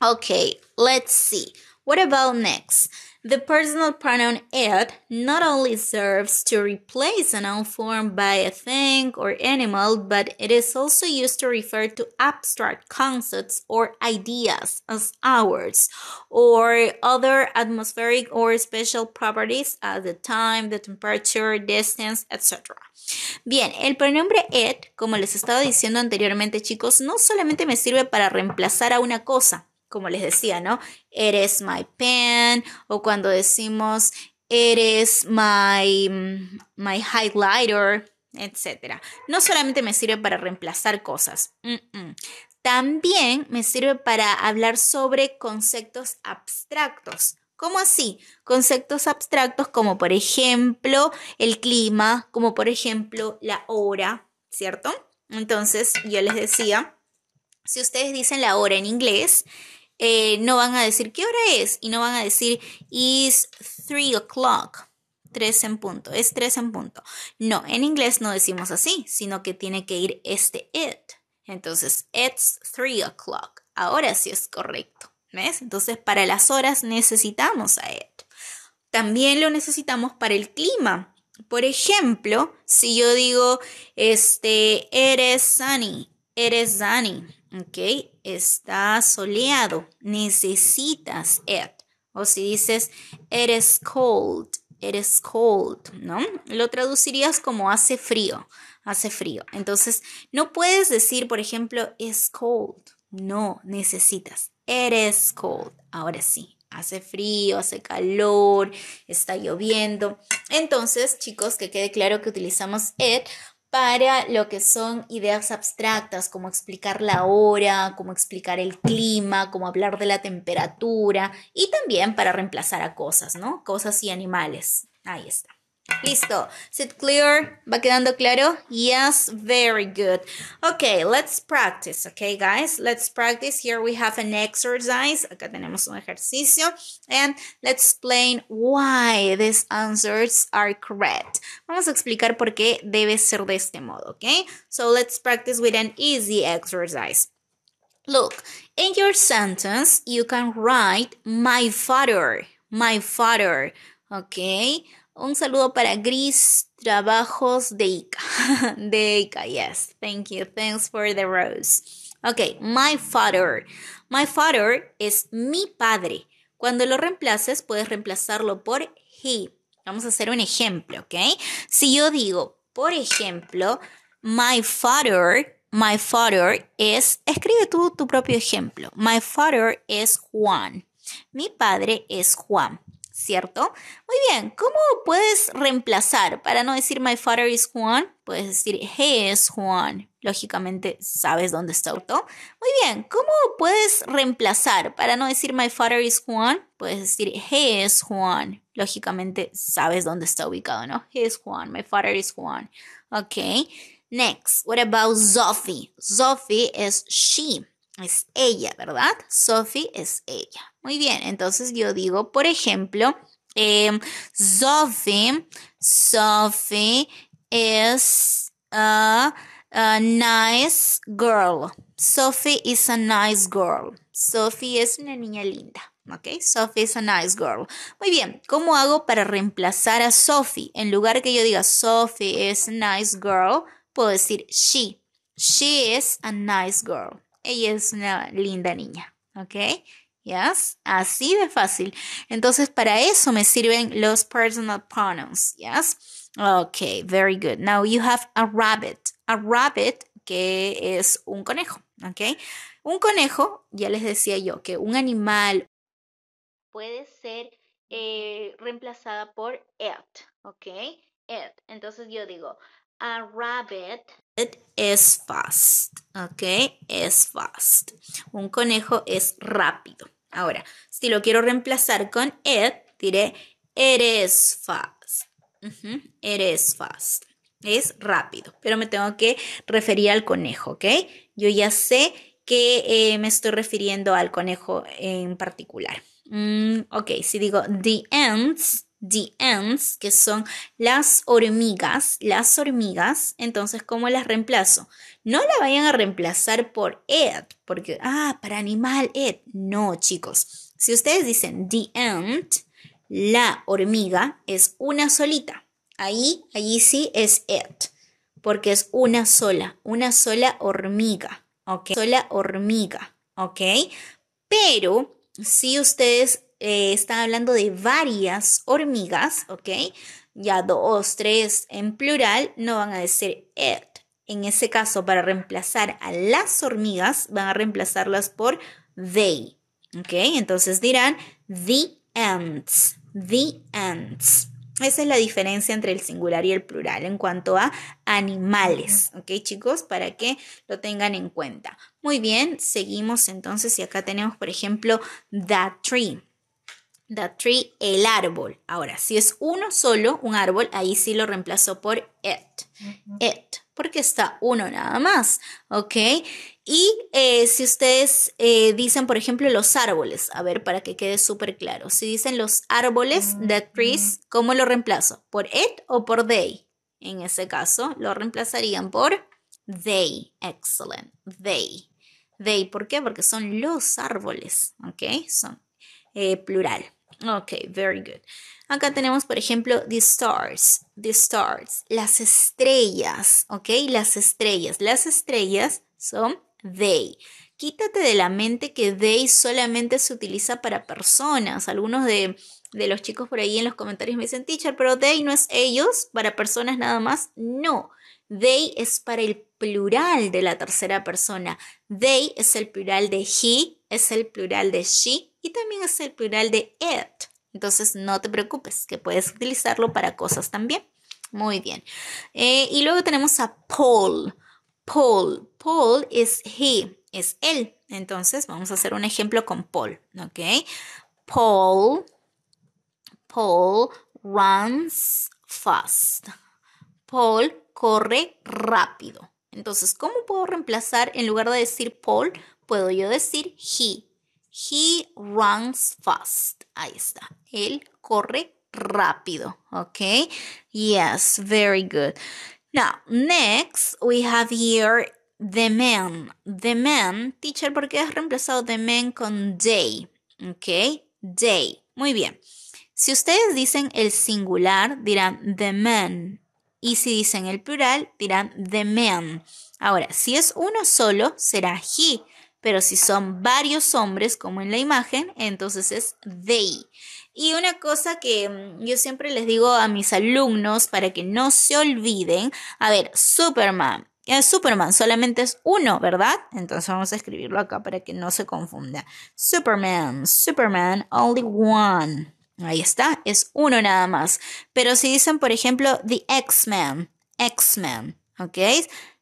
Ok, let's see. What about next? The personal pronoun it not only serves to replace a noun form by a thing or animal, but it is also used to refer to abstract concepts or ideas as ours, or other atmospheric or special properties as the time, the temperature, distance, etc. Bien, el pronombre it, como les estaba diciendo anteriormente, chicos, no solamente me sirve para reemplazar a una cosa, como les decía, ¿no? Eres my pen o cuando decimos eres my, mm, my highlighter, etc. No solamente me sirve para reemplazar cosas, también me sirve para hablar sobre conceptos abstractos. ¿Cómo así? Conceptos abstractos como por ejemplo el clima, como por ejemplo la hora, ¿cierto? Entonces yo les decía, si ustedes dicen la hora en inglés, eh, no van a decir qué hora es y no van a decir is three o'clock. 3 en punto, es tres en punto. No, en inglés no decimos así, sino que tiene que ir este it. Entonces, it's three o'clock. Ahora sí es correcto. ¿Ves? Entonces, para las horas necesitamos a it. También lo necesitamos para el clima. Por ejemplo, si yo digo, este, eres sunny, eres sunny, ¿ok? está soleado, necesitas it. O si dices, it is cold, it is cold, ¿no? Lo traducirías como hace frío, hace frío. Entonces, no puedes decir, por ejemplo, is cold. No, necesitas, it is cold. Ahora sí, hace frío, hace calor, está lloviendo. Entonces, chicos, que quede claro que utilizamos it para lo que son ideas abstractas, como explicar la hora, como explicar el clima, como hablar de la temperatura y también para reemplazar a cosas, ¿no? Cosas y animales. Ahí está. Listo. Is it clear? ¿Va quedando claro? Yes, very good. Okay, let's practice, okay, guys? Let's practice. Here we have an exercise. Acá tenemos un ejercicio. And let's explain why these answers are correct. Vamos a explicar por qué debe ser de este modo, okay? So let's practice with an easy exercise. Look, in your sentence, you can write my father, my father, okay? Un saludo para Gris Trabajos de Ica. de Ica, yes. Thank you. Thanks for the rose. Ok, my father. My father es mi padre. Cuando lo reemplaces, puedes reemplazarlo por he. Vamos a hacer un ejemplo, ¿ok? Si yo digo, por ejemplo, my father, my father es, escribe tú tu propio ejemplo. My father es Juan. Mi padre es Juan. ¿cierto? Muy bien, ¿cómo puedes reemplazar? Para no decir my father is Juan, puedes decir he is Juan. Lógicamente sabes dónde está, auto Muy bien, ¿cómo puedes reemplazar? Para no decir my father is Juan, puedes decir he is Juan. Lógicamente sabes dónde está ubicado, ¿no? He is Juan, my father is Juan. Ok. Next, what about Sophie? Sophie is she es ella, ¿verdad? Sophie es ella. Muy bien, entonces yo digo, por ejemplo, em, Sophie, Sophie is a, a, nice girl. Sophie is a nice girl. Sophie es una niña linda. ¿Ok? Sophie is a nice girl. Muy bien, ¿cómo hago para reemplazar a Sophie? En lugar que yo diga Sophie is a nice girl, puedo decir she. She is a nice girl ella es una linda niña, ¿ok? Yes, así de fácil. Entonces, para eso me sirven los personal pronouns. Yes. Ok, very good. Now you have a rabbit. A rabbit que es un conejo. Ok. Un conejo, ya les decía yo, que un animal puede ser eh, reemplazada por it. Ok. It. Entonces yo digo, a rabbit es fast. ¿Ok? Es fast. Un conejo es rápido. Ahora, si lo quiero reemplazar con it, diré eres fast. fast. Es rápido, pero me tengo que referir al conejo, ¿ok? Yo ya sé que eh, me estoy refiriendo al conejo en particular. Mm, ok, si digo the ants, the ants, que son las hormigas, las hormigas, entonces ¿cómo las reemplazo? No la vayan a reemplazar por it, porque, ah, para animal it. No, chicos. Si ustedes dicen the ant, la hormiga es una solita. Ahí, allí sí es it, porque es una sola, una sola hormiga, ¿ok? Sola hormiga, ¿ok? Pero si ustedes eh, Están hablando de varias hormigas, ¿ok? Ya dos, tres en plural, no van a decir it. En ese caso, para reemplazar a las hormigas, van a reemplazarlas por they, ¿ok? Entonces dirán the ants, the ants. Esa es la diferencia entre el singular y el plural en cuanto a animales, ¿ok chicos? Para que lo tengan en cuenta. Muy bien, seguimos entonces y acá tenemos por ejemplo that tree. The tree, el árbol. Ahora, si es uno solo, un árbol, ahí sí lo reemplazo por it. It, porque está uno nada más, ¿ok? Y eh, si ustedes eh, dicen, por ejemplo, los árboles, a ver, para que quede súper claro, si dicen los árboles, the trees, ¿cómo lo reemplazo? ¿Por it o por they? En ese caso, lo reemplazarían por they. Excellent. They. They, ¿por qué? Porque son los árboles, ¿ok? Son eh, plural. Ok, very good. Acá tenemos, por ejemplo, the stars, the stars, las estrellas, ok, las estrellas. Las estrellas son they. Quítate de la mente que they solamente se utiliza para personas. Algunos de, de los chicos por ahí en los comentarios me dicen, teacher, pero they no es ellos, para personas nada más. No, they es para el plural de la tercera persona. They es el plural de he, es el plural de she, y también es el plural de it. Entonces no te preocupes, que puedes utilizarlo para cosas también. Muy bien. Eh, y luego tenemos a Paul. Paul. Paul es he, es él. Entonces vamos a hacer un ejemplo con Paul, ¿ok? Paul, Paul runs fast. Paul corre rápido. Entonces, ¿cómo puedo reemplazar? En lugar de decir Paul, puedo yo decir he. He runs fast. Ahí está. Él corre rápido. ¿Ok? Yes, very good. Now, next we have here the man. The man, teacher, porque qué has reemplazado the man con day? ¿Ok? Day. Muy bien. Si ustedes dicen el singular, dirán the man. Y si dicen el plural, dirán the man. Ahora, si es uno solo, será he pero si son varios hombres, como en la imagen, entonces es they. Y una cosa que mm, yo siempre les digo a mis alumnos para que no se olviden, a ver, Superman. Eh, Superman solamente es uno, ¿verdad? Entonces vamos a escribirlo acá para que no se confunda. Superman, Superman, only one. Ahí está, es uno nada más. Pero si dicen, por ejemplo, The X-Men, X-Men, ¿ok?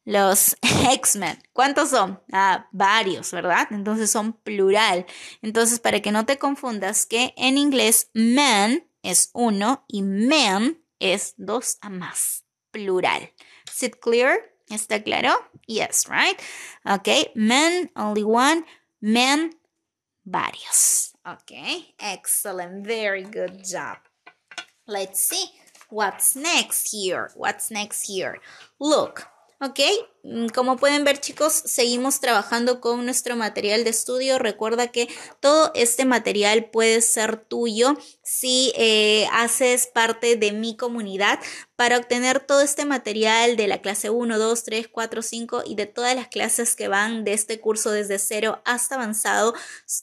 los X-Men. ¿Cuántos son? Ah, varios, ¿verdad? Entonces son plural. Entonces, para que no te confundas, que en inglés men es uno y men es dos a más. Plural. Is it clear? ¿Está claro? Yes, right? Ok, men, only one, men, varios. Ok, excellent, very good job. Let's see what's next here. What's next here? Look, Ok, mm, como pueden ver chicos, seguimos trabajando con nuestro material de estudio. Recuerda que todo este material puede ser tuyo si eh, haces parte de mi comunidad. Para obtener todo este material de la clase 1, 2, 3, 4, 5 y de todas las clases que van de este curso desde cero hasta avanzado,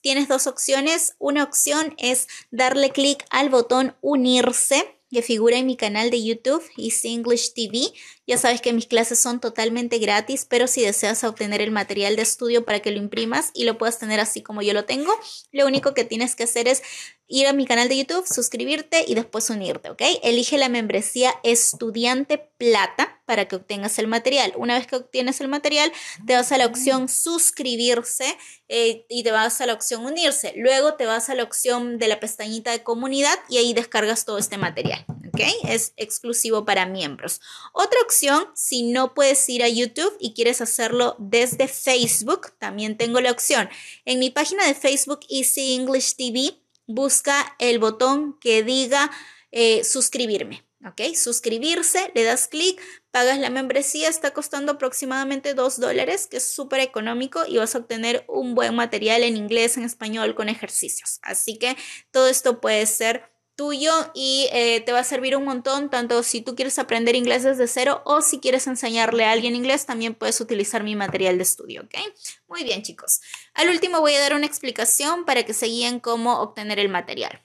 tienes dos opciones. Una opción es darle clic al botón unirse que figura en mi canal de YouTube Easy English TV. Ya sabes que mis clases son totalmente gratis, pero si deseas obtener el material de estudio para que lo imprimas y lo puedas tener así como yo lo tengo, lo único que tienes que hacer es ir a mi canal de YouTube, suscribirte y después unirte, ¿ok? Elige la membresía estudiante plata para que obtengas el material. Una vez que obtienes el material, te vas a la opción suscribirse eh, y te vas a la opción unirse. Luego te vas a la opción de la pestañita de comunidad y ahí descargas todo este material, ¿ok? Es exclusivo para miembros. Otra opción, si no puedes ir a YouTube y quieres hacerlo desde Facebook, también tengo la opción. En mi página de Facebook Easy English TV, busca el botón que diga eh, suscribirme. ¿ok? Suscribirse, le das clic, pagas la membresía, está costando aproximadamente 2 dólares, que es súper económico y vas a obtener un buen material en inglés, en español, con ejercicios. Así que todo esto puede ser tuyo y eh, te va a servir un montón, tanto si tú quieres aprender inglés desde cero o si quieres enseñarle a alguien inglés, también puedes utilizar mi material de estudio, ¿ok? Muy bien, chicos. Al último voy a dar una explicación para que se cómo obtener el material.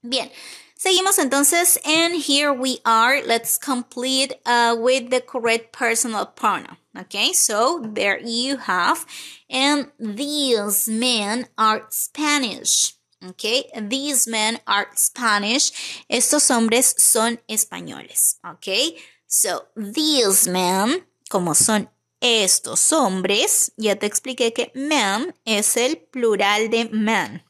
Bien. Seguimos entonces and here we are. Let's complete uh, with the correct personal pronoun. Okay, so there you have. And these men are Spanish. Okay, these men are Spanish. Estos hombres son españoles. Ok. so these men, como son estos hombres, ya te expliqué que men es el plural de man.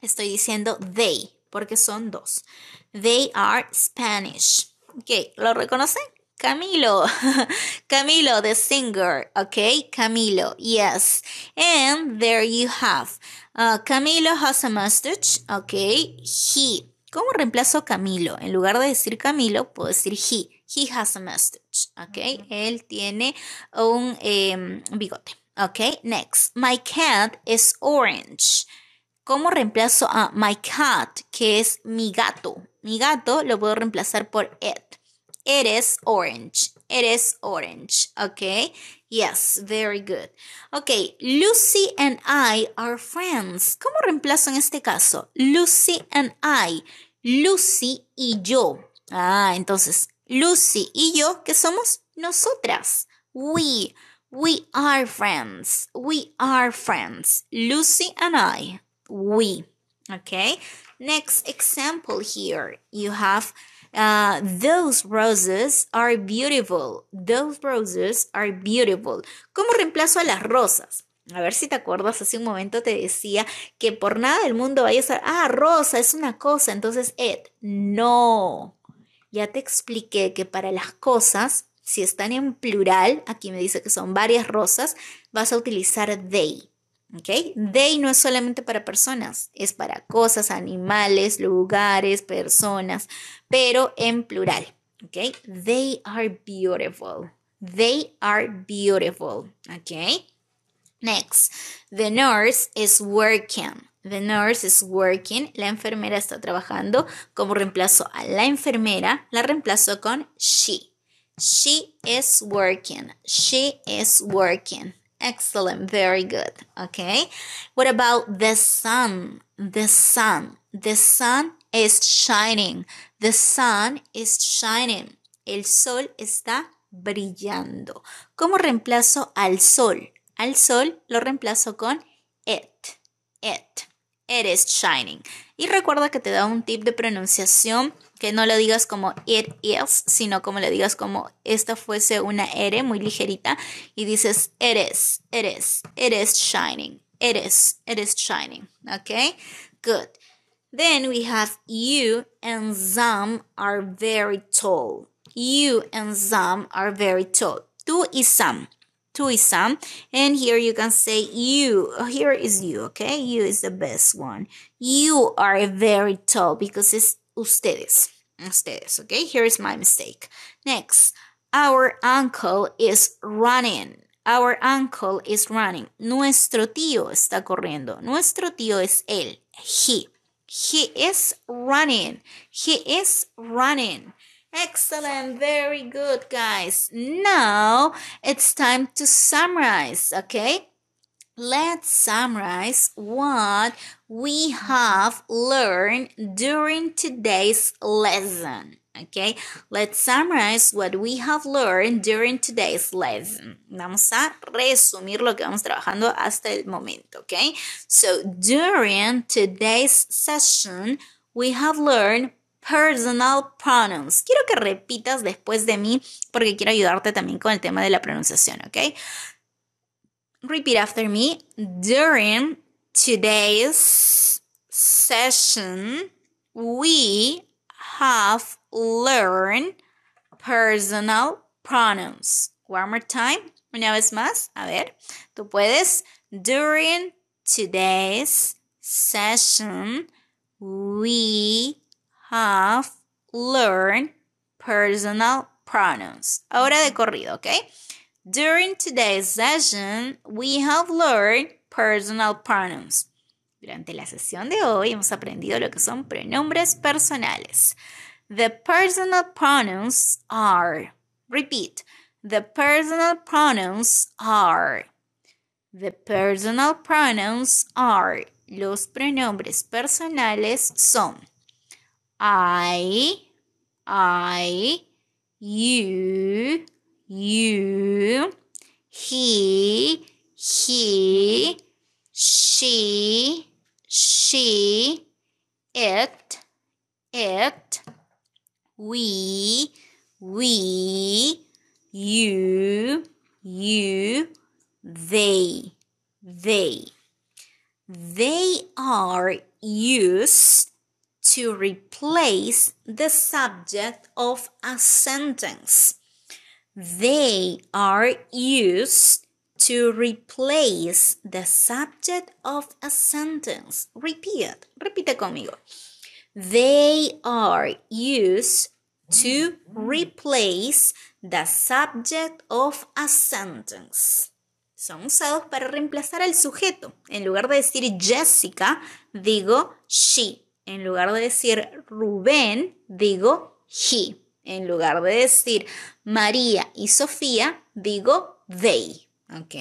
Estoy diciendo they porque son dos. They are Spanish. Ok, ¿lo reconocen? Camilo. Camilo, the singer. Okay, Camilo. Yes. And there you have. Uh, Camilo has a mustache. Okay, he. ¿Cómo reemplazo Camilo? En lugar de decir Camilo, puedo decir he. He has a mustache. Okay, él tiene un em, bigote. Okay, next. My cat is orange. ¿Cómo reemplazo a my cat, que es mi gato? Mi gato lo puedo reemplazar por it. It is orange. It is orange. Okay. Yes, very good. Okay, Lucy and I are friends. ¿Cómo reemplazo en este caso? Lucy and I. Lucy y yo. Ah, entonces, Lucy y yo, Que somos? Nosotras. We. We are friends. We are friends. Lucy and I. We. Okay. Next example here. You have Ah, those roses are beautiful. Those roses are beautiful. ¿Cómo reemplazo a las rosas? A ver si te acuerdas, hace un momento te decía que por nada del mundo vayas a... Ah, rosa es una cosa, entonces Ed, no. Ya te expliqué que para las cosas, si están en plural, aquí me dice que son varias rosas, vas a utilizar they. Okay. They no es solamente para personas, es para cosas, animales, lugares, personas, pero en plural. Okay. They are beautiful. They are beautiful. Okay. Next. The nurse is working. The nurse is working. La enfermera está trabajando. Como reemplazo a la enfermera, la reemplazo con she. She is working. She is working. Excellent, very good. Okay. What about the sun? The sun. The sun is shining. The sun is shining. El sol está brillando. ¿Cómo reemplazo al sol? Al sol lo reemplazo con it. It. It is shining. Y recuerda que te da un tip de pronunciación que no lo digas como it is, sino como le digas como esta fuese una R muy ligerita y dices it it is, is, it is shining, it is, it is shining. Okay, good. Then we have you and Zam are very tall. You and Zam are very tall. Tú y Sam. Tú y Sam. And here you can say you. Here is you, okay? You is the best one. You are very tall because it's ustedes. Ustedes, okay? Here is my mistake. Next, our uncle is running. Our uncle is running. Nuestro tío está corriendo. Nuestro tío es él. He. He is running. He is running. Excellent. Very good, guys. Now it's time to summarize, okay? Let's summarize what we have learned during today's lesson. Okay, let's summarize what we have learned during today's lesson. Vamos a resumir lo que vamos trabajando hasta el momento. Okay, so during today's session, we have learned personal pronouns. Quiero que repitas después de mí porque quiero ayudarte también con el tema de la pronunciación. Okay, repeat after me. During today's session, we have learned personal pronouns. One more time, una vez más. A ver, tú puedes. During today's session, we have learned personal pronouns. Ahora de corrido, ¿ok? During today's session, we have learned personal pronouns. Durante la sesión de hoy hemos aprendido lo que son pronombres personales. The personal pronouns are. Repeat. The personal pronouns are. The personal pronouns are. Los pronombres personales son. I, I, you, you, he, he, she, she, it, it, we, we, you, you, they, they. They are used to replace the subject of a sentence. They are used to replace the subject of a sentence. Repeat, repite conmigo. They are used to replace the subject of a sentence. Son usados para reemplazar al sujeto. En lugar de decir Jessica, digo she. En lugar de decir Rubén, digo he. En lugar de decir María y Sofía, digo they. Ok.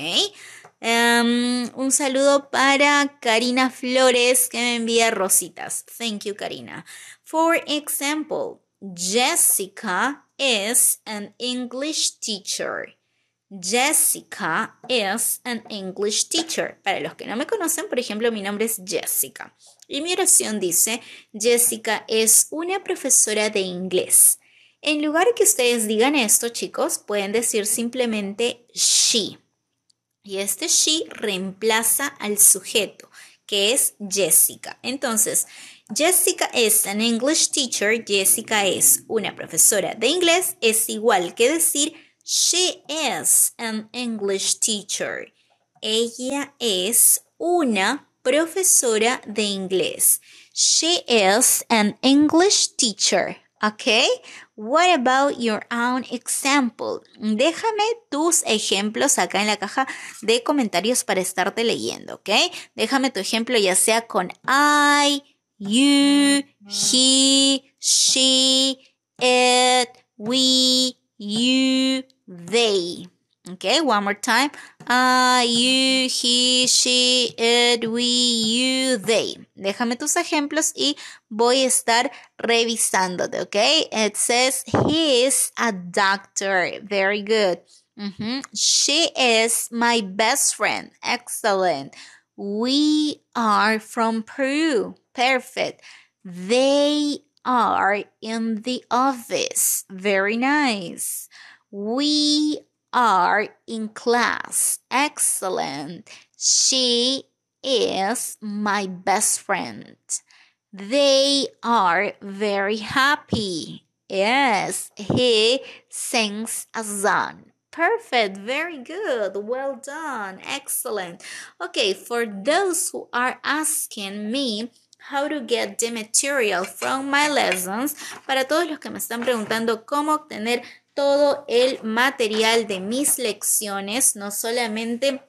Em, un saludo para Karina Flores que me envía rositas. Thank you, Karina. For example, Jessica is an English teacher. Jessica is an English teacher. Para los que no me conocen, por ejemplo, mi nombre es Jessica. Y mi oración dice, Jessica es una profesora de inglés. En lugar que ustedes digan esto, chicos, pueden decir simplemente she. Y este she reemplaza al sujeto, que es Jessica. Entonces, Jessica es an English teacher, Jessica es una profesora de inglés, es igual que decir she is an English teacher. Ella es una profesora de inglés. She is an English teacher. Okay, what about your own example? Déjame tus ejemplos acá en la caja de comentarios para estarte leyendo, ¿ok? Déjame tu ejemplo ya sea con I, you, he, she, it, we, you, they. Okay, one more time. Uh, you, he, she, it, we, you, they. Déjame tus ejemplos y voy a estar revisándote, okay? It says he is a doctor. Very good. Mm -hmm. She is my best friend. Excellent. We are from Peru. Perfect. They are in the office. Very nice. We are in class. Excellent. She is my best friend. They are very happy. Yes, he sings a song. Perfect, very good, well done, excellent. Okay, for those who are asking me how to get the material from my lessons, para todos los que me están preguntando cómo obtener todo el material de mis lecciones, no solamente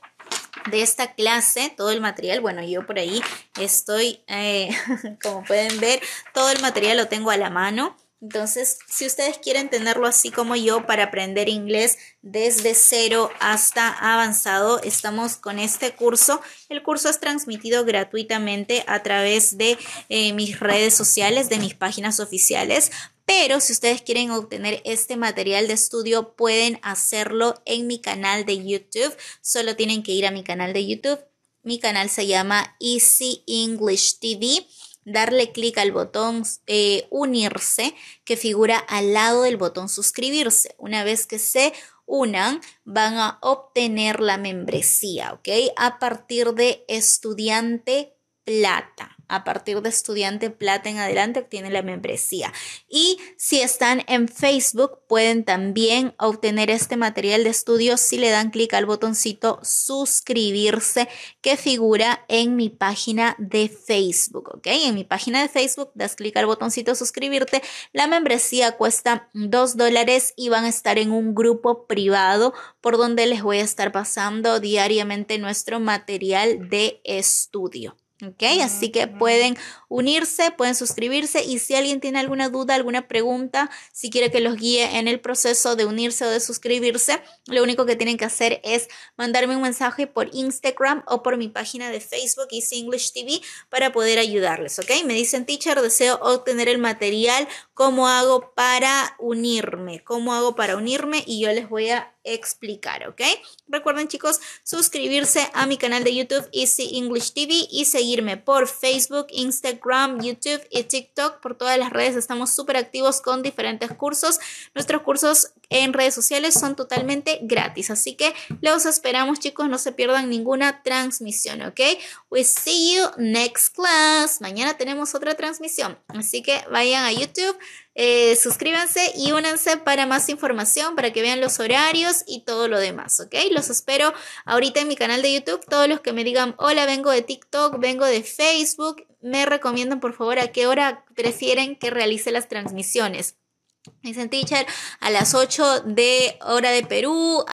de esta clase, todo el material, bueno, yo por ahí estoy, eh, como pueden ver, todo el material lo tengo a la mano. Entonces, si ustedes quieren tenerlo así como yo para aprender inglés desde cero hasta avanzado, estamos con este curso. El curso es transmitido gratuitamente a través de eh, mis redes sociales, de mis páginas oficiales. Pero si ustedes quieren obtener este material de estudio, pueden hacerlo en mi canal de YouTube. Solo tienen que ir a mi canal de YouTube. Mi canal se llama Easy English TV darle clic al botón eh, unirse que figura al lado del botón suscribirse. Una vez que se unan, van a obtener la membresía, ¿ok? A partir de estudiante plata. A partir de estudiante plata en adelante obtiene la membresía. Y si están en Facebook, pueden también obtener este material de estudio si le dan clic al botoncito suscribirse que figura en mi página de Facebook. ¿ok? En mi página de Facebook das clic al botoncito suscribirte. La membresía cuesta dos dólares y van a estar en un grupo privado por donde les voy a estar pasando diariamente nuestro material de estudio. ¿Ok? Así que pueden unirse, pueden suscribirse y si alguien tiene alguna duda, alguna pregunta, si quiere que los guíe en el proceso de unirse o de suscribirse, lo único que tienen que hacer es mandarme un mensaje por Instagram o por mi página de Facebook Easy English TV para poder ayudarles, ¿ok? Me dicen, teacher, deseo obtener el material, ¿cómo hago para unirme? ¿Cómo hago para unirme? Y yo les voy a explicar, ¿ok? Recuerden chicos, suscribirse a mi canal de YouTube Easy English TV y seguirme por Facebook, Instagram, YouTube y TikTok. Por todas las redes estamos súper activos con diferentes cursos. Nuestros cursos en redes sociales son totalmente gratis, así que los esperamos chicos, no se pierdan ninguna transmisión, ¿ok? We see you next class. Mañana tenemos otra transmisión, así que vayan a YouTube eh, suscríbanse y únanse para más información, para que vean los horarios y todo lo demás, ¿ok? Los espero ahorita en mi canal de YouTube. Todos los que me digan, hola, vengo de TikTok, vengo de Facebook, me recomiendan por favor a qué hora prefieren que realice las transmisiones. Dicen, teacher, a las 8 de hora de Perú,